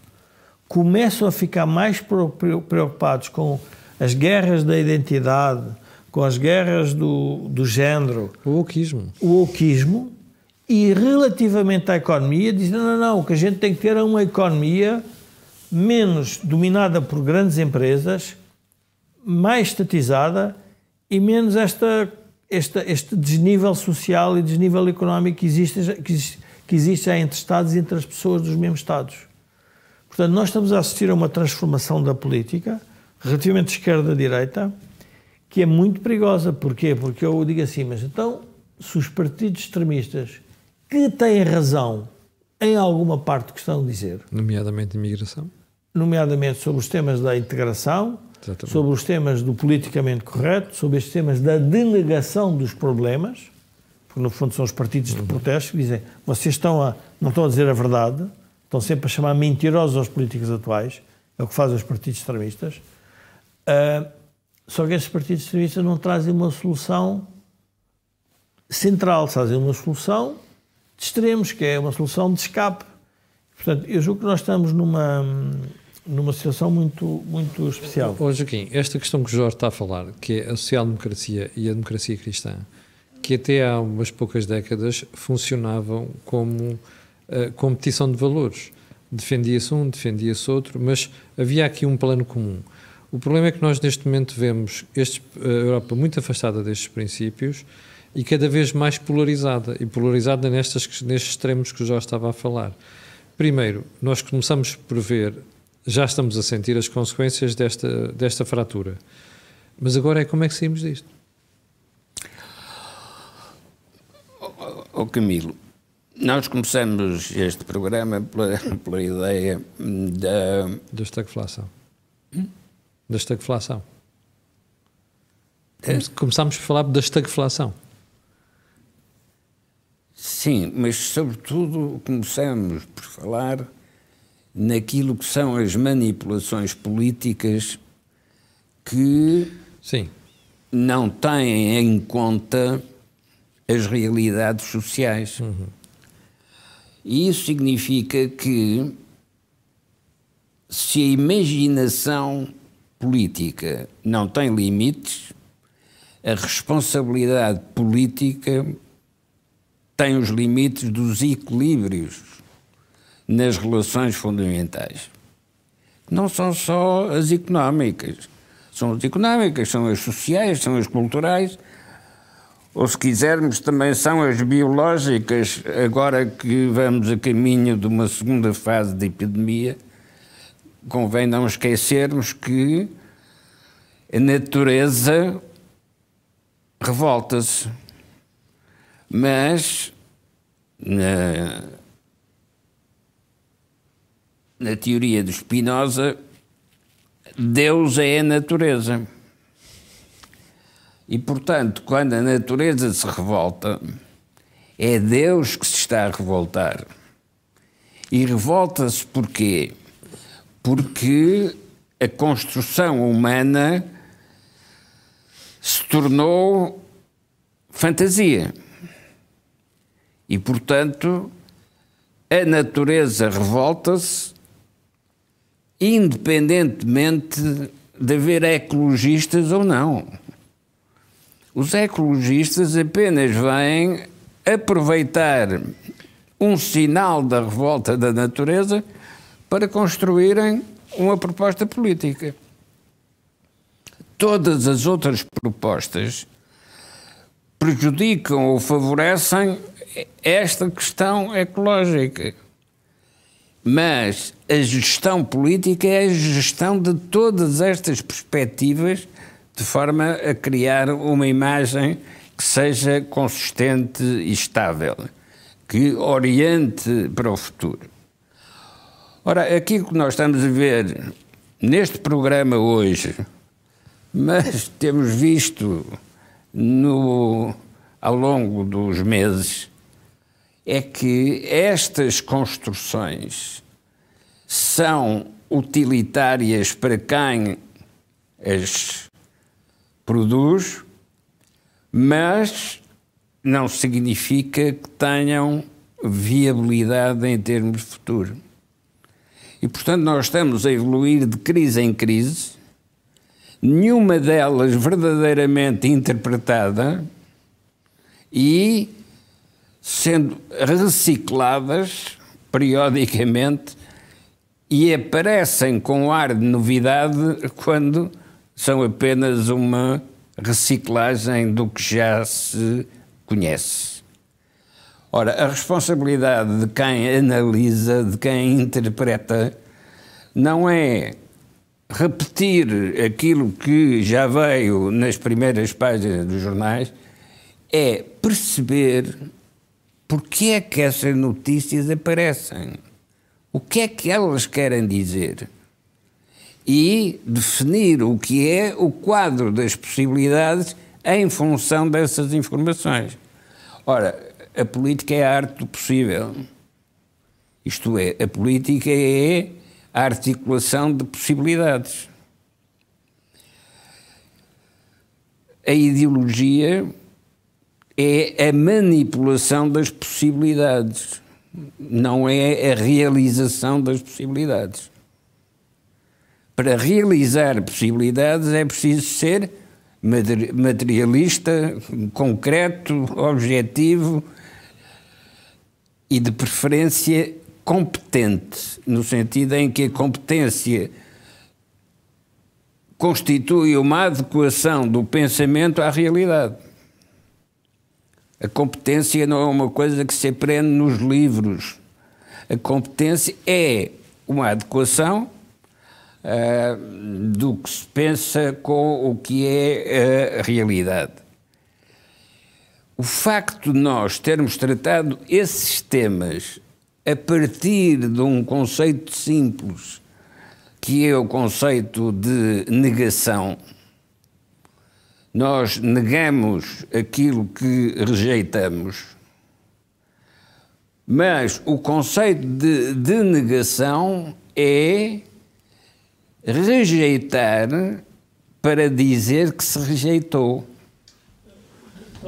Speaker 2: começam a ficar mais preocupados com as guerras da identidade, com as guerras do, do género. O oquismo. O oquismo. E relativamente à economia, dizem, não, não, não, o que a gente tem que ter é uma economia menos dominada por grandes empresas, mais estatizada e menos esta este, este desnível social e desnível económico que existe, que existe, que existe entre Estados e entre as pessoas dos mesmos Estados. Portanto, nós estamos a assistir a uma transformação da política, relativamente esquerda direita, que é muito perigosa. Porquê? Porque eu digo assim, mas então, se os partidos extremistas que têm razão em alguma parte que estão a dizer... Nomeadamente imigração nomeadamente sobre os temas da integração, Exatamente. sobre os temas do politicamente correto, sobre estes temas da denegação dos problemas, porque no fundo são os partidos de protesto que dizem vocês estão a, não estão a dizer a verdade, estão sempre a chamar mentirosos aos políticos atuais, é o que fazem os partidos extremistas. Uh, só que esses partidos extremistas não trazem uma solução central, trazem uma solução de extremos, que é uma solução de escape. Portanto, eu julgo que nós estamos numa numa situação muito, muito especial. Ô
Speaker 1: Joaquim, esta questão que o Jorge está a falar, que é a social-democracia e a democracia cristã, que até há umas poucas décadas funcionavam como uh, competição de valores. Defendia-se um, defendia-se outro, mas havia aqui um plano comum. O problema é que nós neste momento vemos este, eh, a Europa muito afastada destes princípios e cada vez mais polarizada, e polarizada nestas, nestes extremos que o Jorge estava a falar. Primeiro, nós começamos por ver já estamos a sentir as consequências desta, desta fratura. Mas agora é como é que saímos disto?
Speaker 3: Oh, oh Camilo, nós começamos este programa pela, pela ideia da... Da estagflação.
Speaker 2: Hum? Da
Speaker 1: estagflação. É? Começámos por falar da estagflação.
Speaker 3: Sim, mas sobretudo começamos por falar naquilo que são as manipulações políticas que Sim. não têm em conta as realidades sociais. Uhum. E isso significa que se a imaginação política não tem limites, a responsabilidade política tem os limites dos equilíbrios nas relações fundamentais. Não são só as económicas, são as económicas, são as sociais, são as culturais, ou se quisermos também são as biológicas, agora que vamos a caminho de uma segunda fase de epidemia, convém não esquecermos que a natureza revolta-se, mas na na teoria de Spinoza, Deus é a natureza. E, portanto, quando a natureza se revolta, é Deus que se está a revoltar. E revolta-se porquê? Porque a construção humana se tornou fantasia. E, portanto, a natureza revolta-se independentemente de haver ecologistas ou não. Os ecologistas apenas vêm aproveitar um sinal da revolta da natureza para construírem uma proposta política. Todas as outras propostas prejudicam ou favorecem esta questão ecológica. Mas a gestão política é a gestão de todas estas perspectivas de forma a criar uma imagem que seja consistente e estável, que oriente para o futuro. Ora, aquilo que nós estamos a ver neste programa hoje, mas temos visto no, ao longo dos meses, é que estas construções são utilitárias para quem as produz, mas não significa que tenham viabilidade em termos de futuro. E, portanto, nós estamos a evoluir de crise em crise, nenhuma delas verdadeiramente interpretada e sendo recicladas periodicamente e aparecem com ar de novidade quando são apenas uma reciclagem do que já se conhece. Ora, a responsabilidade de quem analisa, de quem interpreta, não é repetir aquilo que já veio nas primeiras páginas dos jornais, é perceber porque é que essas notícias aparecem o que é que elas querem dizer e definir o que é o quadro das possibilidades em função dessas informações. Ora, a política é a arte do possível. Isto é, a política é a articulação de possibilidades. A ideologia é a manipulação das possibilidades não é a realização das possibilidades. Para realizar possibilidades é preciso ser materialista, concreto, objetivo e de preferência competente, no sentido em que a competência constitui uma adequação do pensamento à realidade. A competência não é uma coisa que se aprende nos livros. A competência é uma adequação uh, do que se pensa com o que é a realidade. O facto de nós termos tratado esses temas a partir de um conceito simples, que é o conceito de negação, nós negamos aquilo que rejeitamos, mas o conceito de, de negação é rejeitar para dizer que se rejeitou.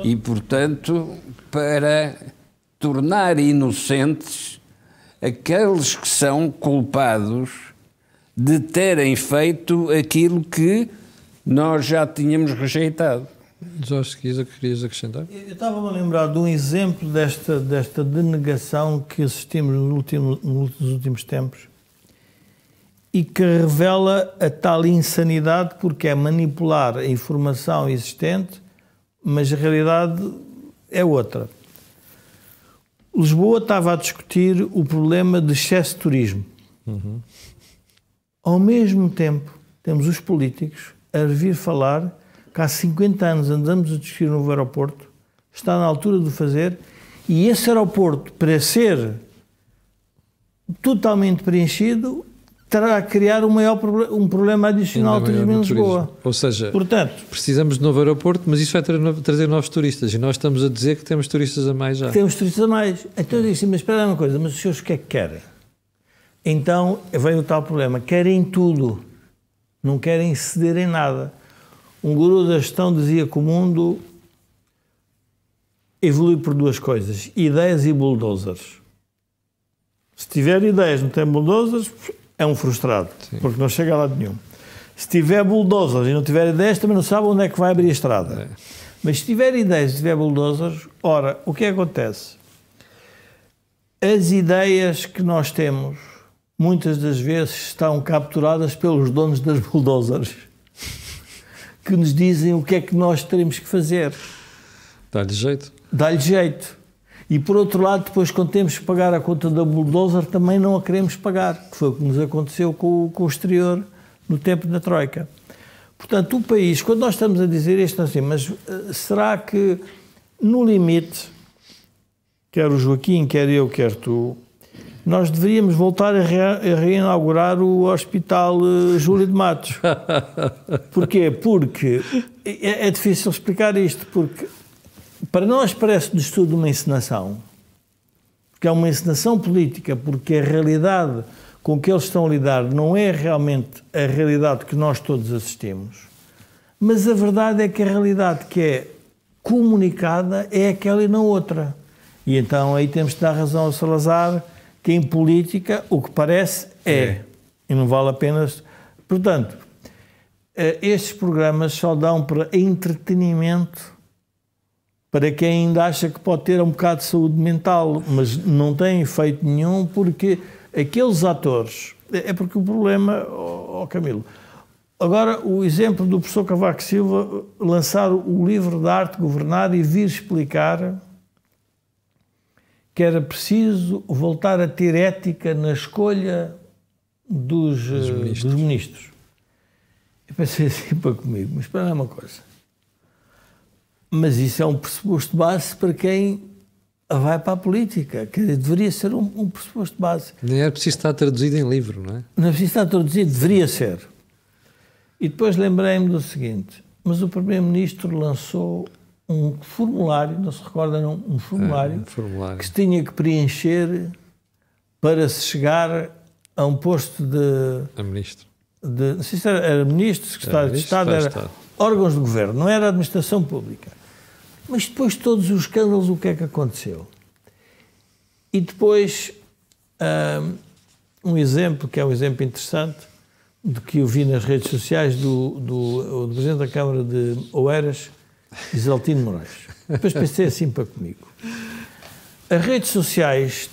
Speaker 3: E, portanto, para tornar inocentes aqueles que são culpados de terem feito aquilo que nós já tínhamos rejeitado. Jorge, querias acrescentar? Eu
Speaker 2: estava-me a lembrar de um exemplo desta, desta denegação que assistimos no último, nos últimos tempos e que revela a tal insanidade porque é manipular a informação existente, mas a realidade é outra. Lisboa estava a discutir o problema de excesso de turismo. Uhum. Ao mesmo tempo, temos os políticos a vir falar que há 50 anos andamos a discutir um novo aeroporto, está na altura de o fazer, e esse aeroporto, para ser totalmente preenchido, terá a criar um, maior um problema adicional é de turismo em Lisboa.
Speaker 1: Ou seja, Portanto, precisamos de novo aeroporto, mas isso vai tra trazer novos turistas. E nós estamos a dizer que temos turistas a mais já. Temos
Speaker 2: turistas a mais. Então eu disse, mas espera uma coisa, mas os senhores o que é que querem? Então vem o tal problema, querem tudo não querem ceder em nada. Um guru da gestão dizia que o mundo evolui por duas coisas: ideias e bulldozers. Se tiver ideias, não tem bulldozers, é um frustrado, Sim. porque não chega a lado nenhum. Se tiver bulldozers e não tiver ideias, também não sabe onde é que vai abrir a estrada. É. Mas se tiver ideias e tiver bulldozers, ora, o que acontece? As ideias que nós temos muitas das vezes estão capturadas pelos donos das bulldozers que nos dizem o que é que nós teremos que fazer. Dá-lhe jeito. Dá-lhe jeito. E por outro lado, depois, quando temos que pagar a conta da bulldozer, também não a queremos pagar, que foi o que nos aconteceu com, com o exterior no tempo da Troika. Portanto, o país, quando nós estamos a dizer isto assim, mas eh, será que no limite, quer o Joaquim, quer eu, quer tu, nós deveríamos voltar a, re, a reinaugurar o Hospital eh, Júlio de Matos. Porquê? Porque é, é, difícil explicar isto, porque para nós parece-nos tudo uma encenação, porque é uma encenação política, porque a realidade com que eles estão a lidar não é realmente a realidade que nós todos assistimos, mas a verdade é que a realidade que é comunicada é aquela e não outra. E então aí temos de dar razão ao Salazar que em política o que parece é, é. e não vale a pena. Portanto, eh, estes programas só dão para entretenimento para quem ainda acha que pode ter um bocado de saúde mental, mas não tem efeito nenhum porque aqueles atores. É, é porque o problema, ó oh, Camilo. Agora, o exemplo do professor Cavaco Silva lançar o livro da arte governar e vir explicar que era preciso voltar a ter ética na escolha dos, dos, eh, ministros. dos ministros. Eu pensei assim para comigo, mas para uma coisa. Mas isso é um pressuposto base para quem vai para a política, que deveria ser um, um pressuposto base.
Speaker 1: Nem era é preciso estar traduzido em livro, não é?
Speaker 2: Não é preciso estar traduzido, deveria ser. E depois lembrei-me do seguinte, mas o Primeiro-Ministro lançou um formulário, não se recorda um formulário, é, um formulário, que se tinha que preencher para se chegar a um posto de. A ministro. De, não sei se era, era ministro, secretário de Estado, era Estado. órgãos de governo, não era administração pública. Mas depois de todos os escândalos, o que é que aconteceu? E depois, hum, um, exemplo, que é um exemplo interessante, de que eu vi nas redes sociais do, do, do Presidente da Câmara de Oeiras, Isaltino Moraes. Depois pensei assim para comigo. As redes sociais,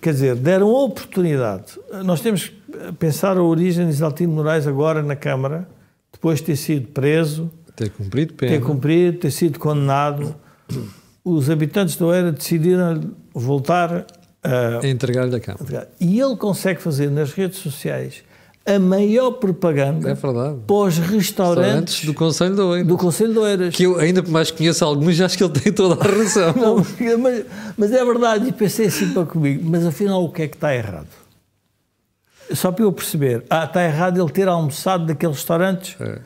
Speaker 2: quer dizer, deram oportunidade. Nós temos que pensar a origem de Isaltino Moraes agora na Câmara, depois de ter sido preso, ter cumprido pena, ter, cumprido, ter sido condenado. Os habitantes do Oeira decidiram voltar a. Entregar-lhe a Câmara. E ele consegue fazer nas redes sociais a maior propaganda é verdade. para os restaurantes,
Speaker 1: do Conselho de Oeiras. Do Conselho de Oeiras. Que eu ainda mais conheço alguns, acho que ele tem toda a razão. Não,
Speaker 2: mas, mas, é verdade, e pensei assim para comigo, mas afinal o que é que está errado? Só para eu perceber, ah, está errado ele ter almoçado daqueles restaurantes? É.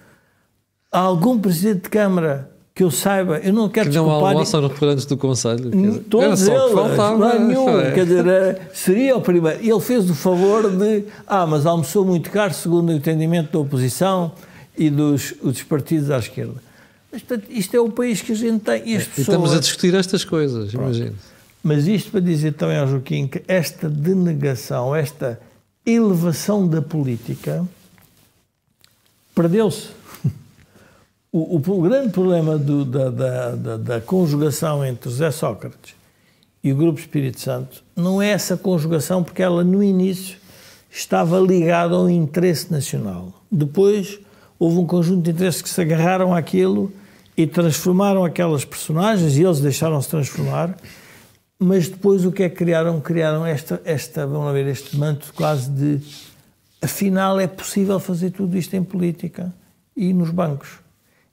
Speaker 2: Há algum presidente de Câmara que eu saiba, eu não quero que não desculpar... não almoçam
Speaker 1: e... restaurantes do Conselho?
Speaker 2: todos eles, faltava, é, nenhum, é. quer dizer, é, seria o primeiro. Ele fez o favor de, ah, mas almoçou muito caro, segundo o entendimento da oposição e dos, dos partidos à esquerda. Mas, portanto, isto é o país que a gente tem. E, pessoas... É, e estamos a discutir estas coisas, imagino. Mas isto para dizer também ao Joaquim que esta denegação, esta elevação da política, perdeu-se o, o, grande problema do, da, da, da, da, conjugação entre José Sócrates e o Grupo Espírito Santo não é essa conjugação, porque ela, no início, estava ligada ao interesse nacional. Depois, houve um conjunto de interesses que se agarraram àquilo e transformaram aquelas personagens, e eles deixaram-se transformar, mas depois o que é que criaram? Criaram esta, esta, vamos ver, este manto quase de afinal é possível fazer tudo isto em política e nos bancos.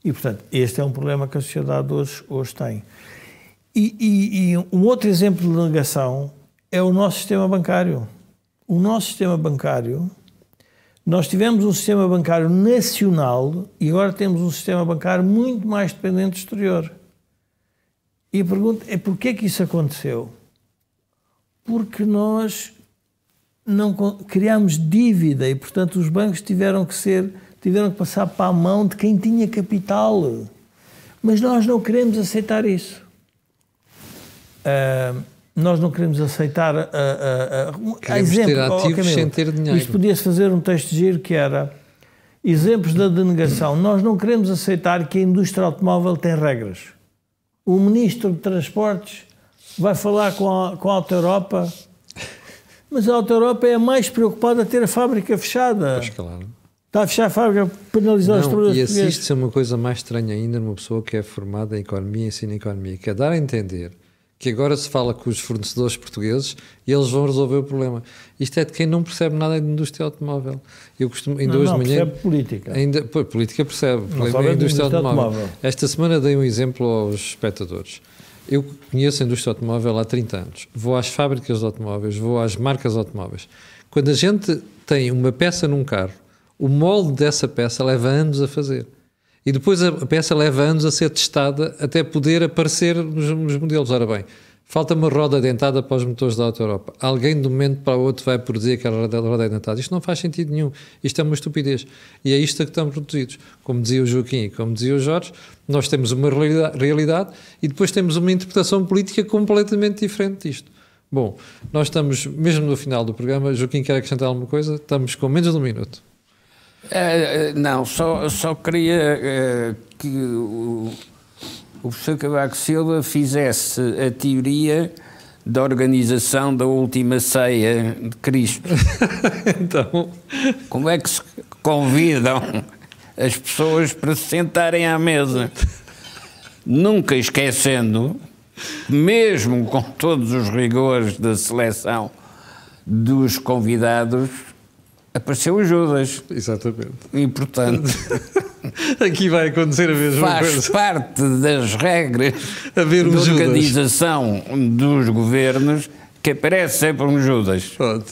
Speaker 2: E, portanto, este é um problema que a sociedade hoje, hoje tem. E, e, e um outro exemplo de negação é o nosso sistema bancário. O nosso sistema bancário, nós tivemos um sistema bancário nacional e agora temos um sistema bancário muito mais dependente do exterior. E a pergunta é porquê que isso aconteceu? Porque nós não criámos dívida e, portanto, os bancos tiveram que ser tiveram que passar para a mão de quem tinha capital. Mas nós não queremos aceitar isso. Uh, nós não queremos aceitar. A, ah, a, ah, exemplo, ter ativos oh, Camilo, sem ter dinheiro. Isto podia-se fazer um texto de giro que era exemplos da denegação. Nós não queremos aceitar que a indústria automóvel tem regras. O ministro de Transportes vai falar com a, com a Alta Europa, mas a Alta Europa é a mais preocupada a ter a fábrica fechada. Pois claro. Está a fechar a fábrica, penalizar não, os trabalhadores E assiste-se
Speaker 1: a é uma coisa mais estranha ainda numa pessoa que é formada em economia e ensina economia, que é dar a entender que agora se fala com os fornecedores portugueses e eles vão resolver o problema. Isto é de quem não percebe nada de indústria automóvel. Eu costumo, ainda não, hoje não, manhã, percebe política. Ainda, pô, política percebe, problema é a indústria, automóvel. automóvel. Esta semana dei um exemplo aos espectadores. Eu conheço a indústria automóvel há 30 anos. Vou às fábricas de automóveis, vou às marcas automóveis. Quando a gente tem uma peça num carro o molde dessa peça leva anos a fazer. E depois a peça leva anos a ser testada até poder aparecer nos, nos modelos. Ora bem, falta uma roda dentada para os motores da Auto Europa. Alguém de um momento para o outro vai produzir aquela roda, dentada. Isto não faz sentido nenhum. Isto é uma estupidez. E é isto a que estamos produzidos. Como dizia o Joaquim e como dizia o Jorge, nós temos uma realidade e depois temos uma interpretação política completamente diferente disto. Bom, nós estamos mesmo no final do programa. Joaquim, quer acrescentar alguma coisa? Estamos com menos de um minuto.
Speaker 3: É, é, não, só, só queria é, que o, o professor Cavaco Silva fizesse a teoria da organização da última ceia de Cristo. então. Como é que se convidam as pessoas para se sentarem à mesa? Nunca esquecendo, mesmo com todos os rigores da seleção dos convidados, apareceu o Judas. Exatamente. E portanto.
Speaker 1: Aqui vai acontecer a mesma faz coisa. Faz parte das regras ver um de organização Judas. dos governos que aparece sempre um Judas. Pronto.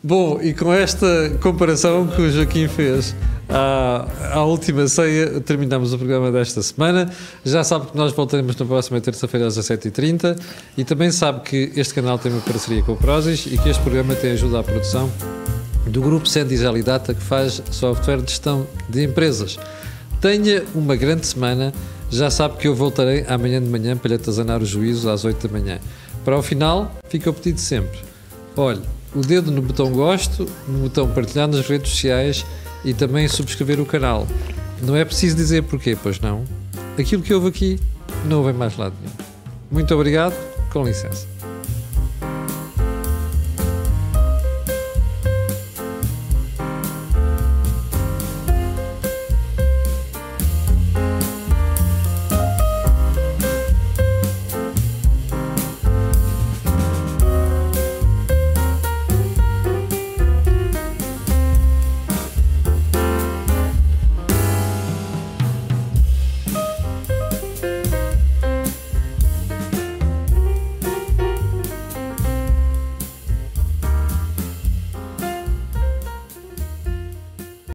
Speaker 1: Bom, e com esta comparação que o Joaquim fez à, à última ceia, terminamos o programa desta semana. Já sabe que nós voltaremos na próxima terça-feira às 17h30 e também sabe que este canal tem uma parceria com o Prozis e que este programa tem ajuda à produção do grupo Sendizel e Data, que faz software de gestão de empresas. Tenha uma grande semana. Já sabe que eu voltarei amanhã de manhã para lhe atazanar o juízo às 8 da manhã. Para o final, fica o pedido sempre. Olhe, o dedo no botão gosto, no botão partilhar nas redes sociais e também subscrever o canal. Não é preciso dizer porquê, pois não? Aquilo que houve aqui não vem mais lado nenhum. Muito obrigado, com licença.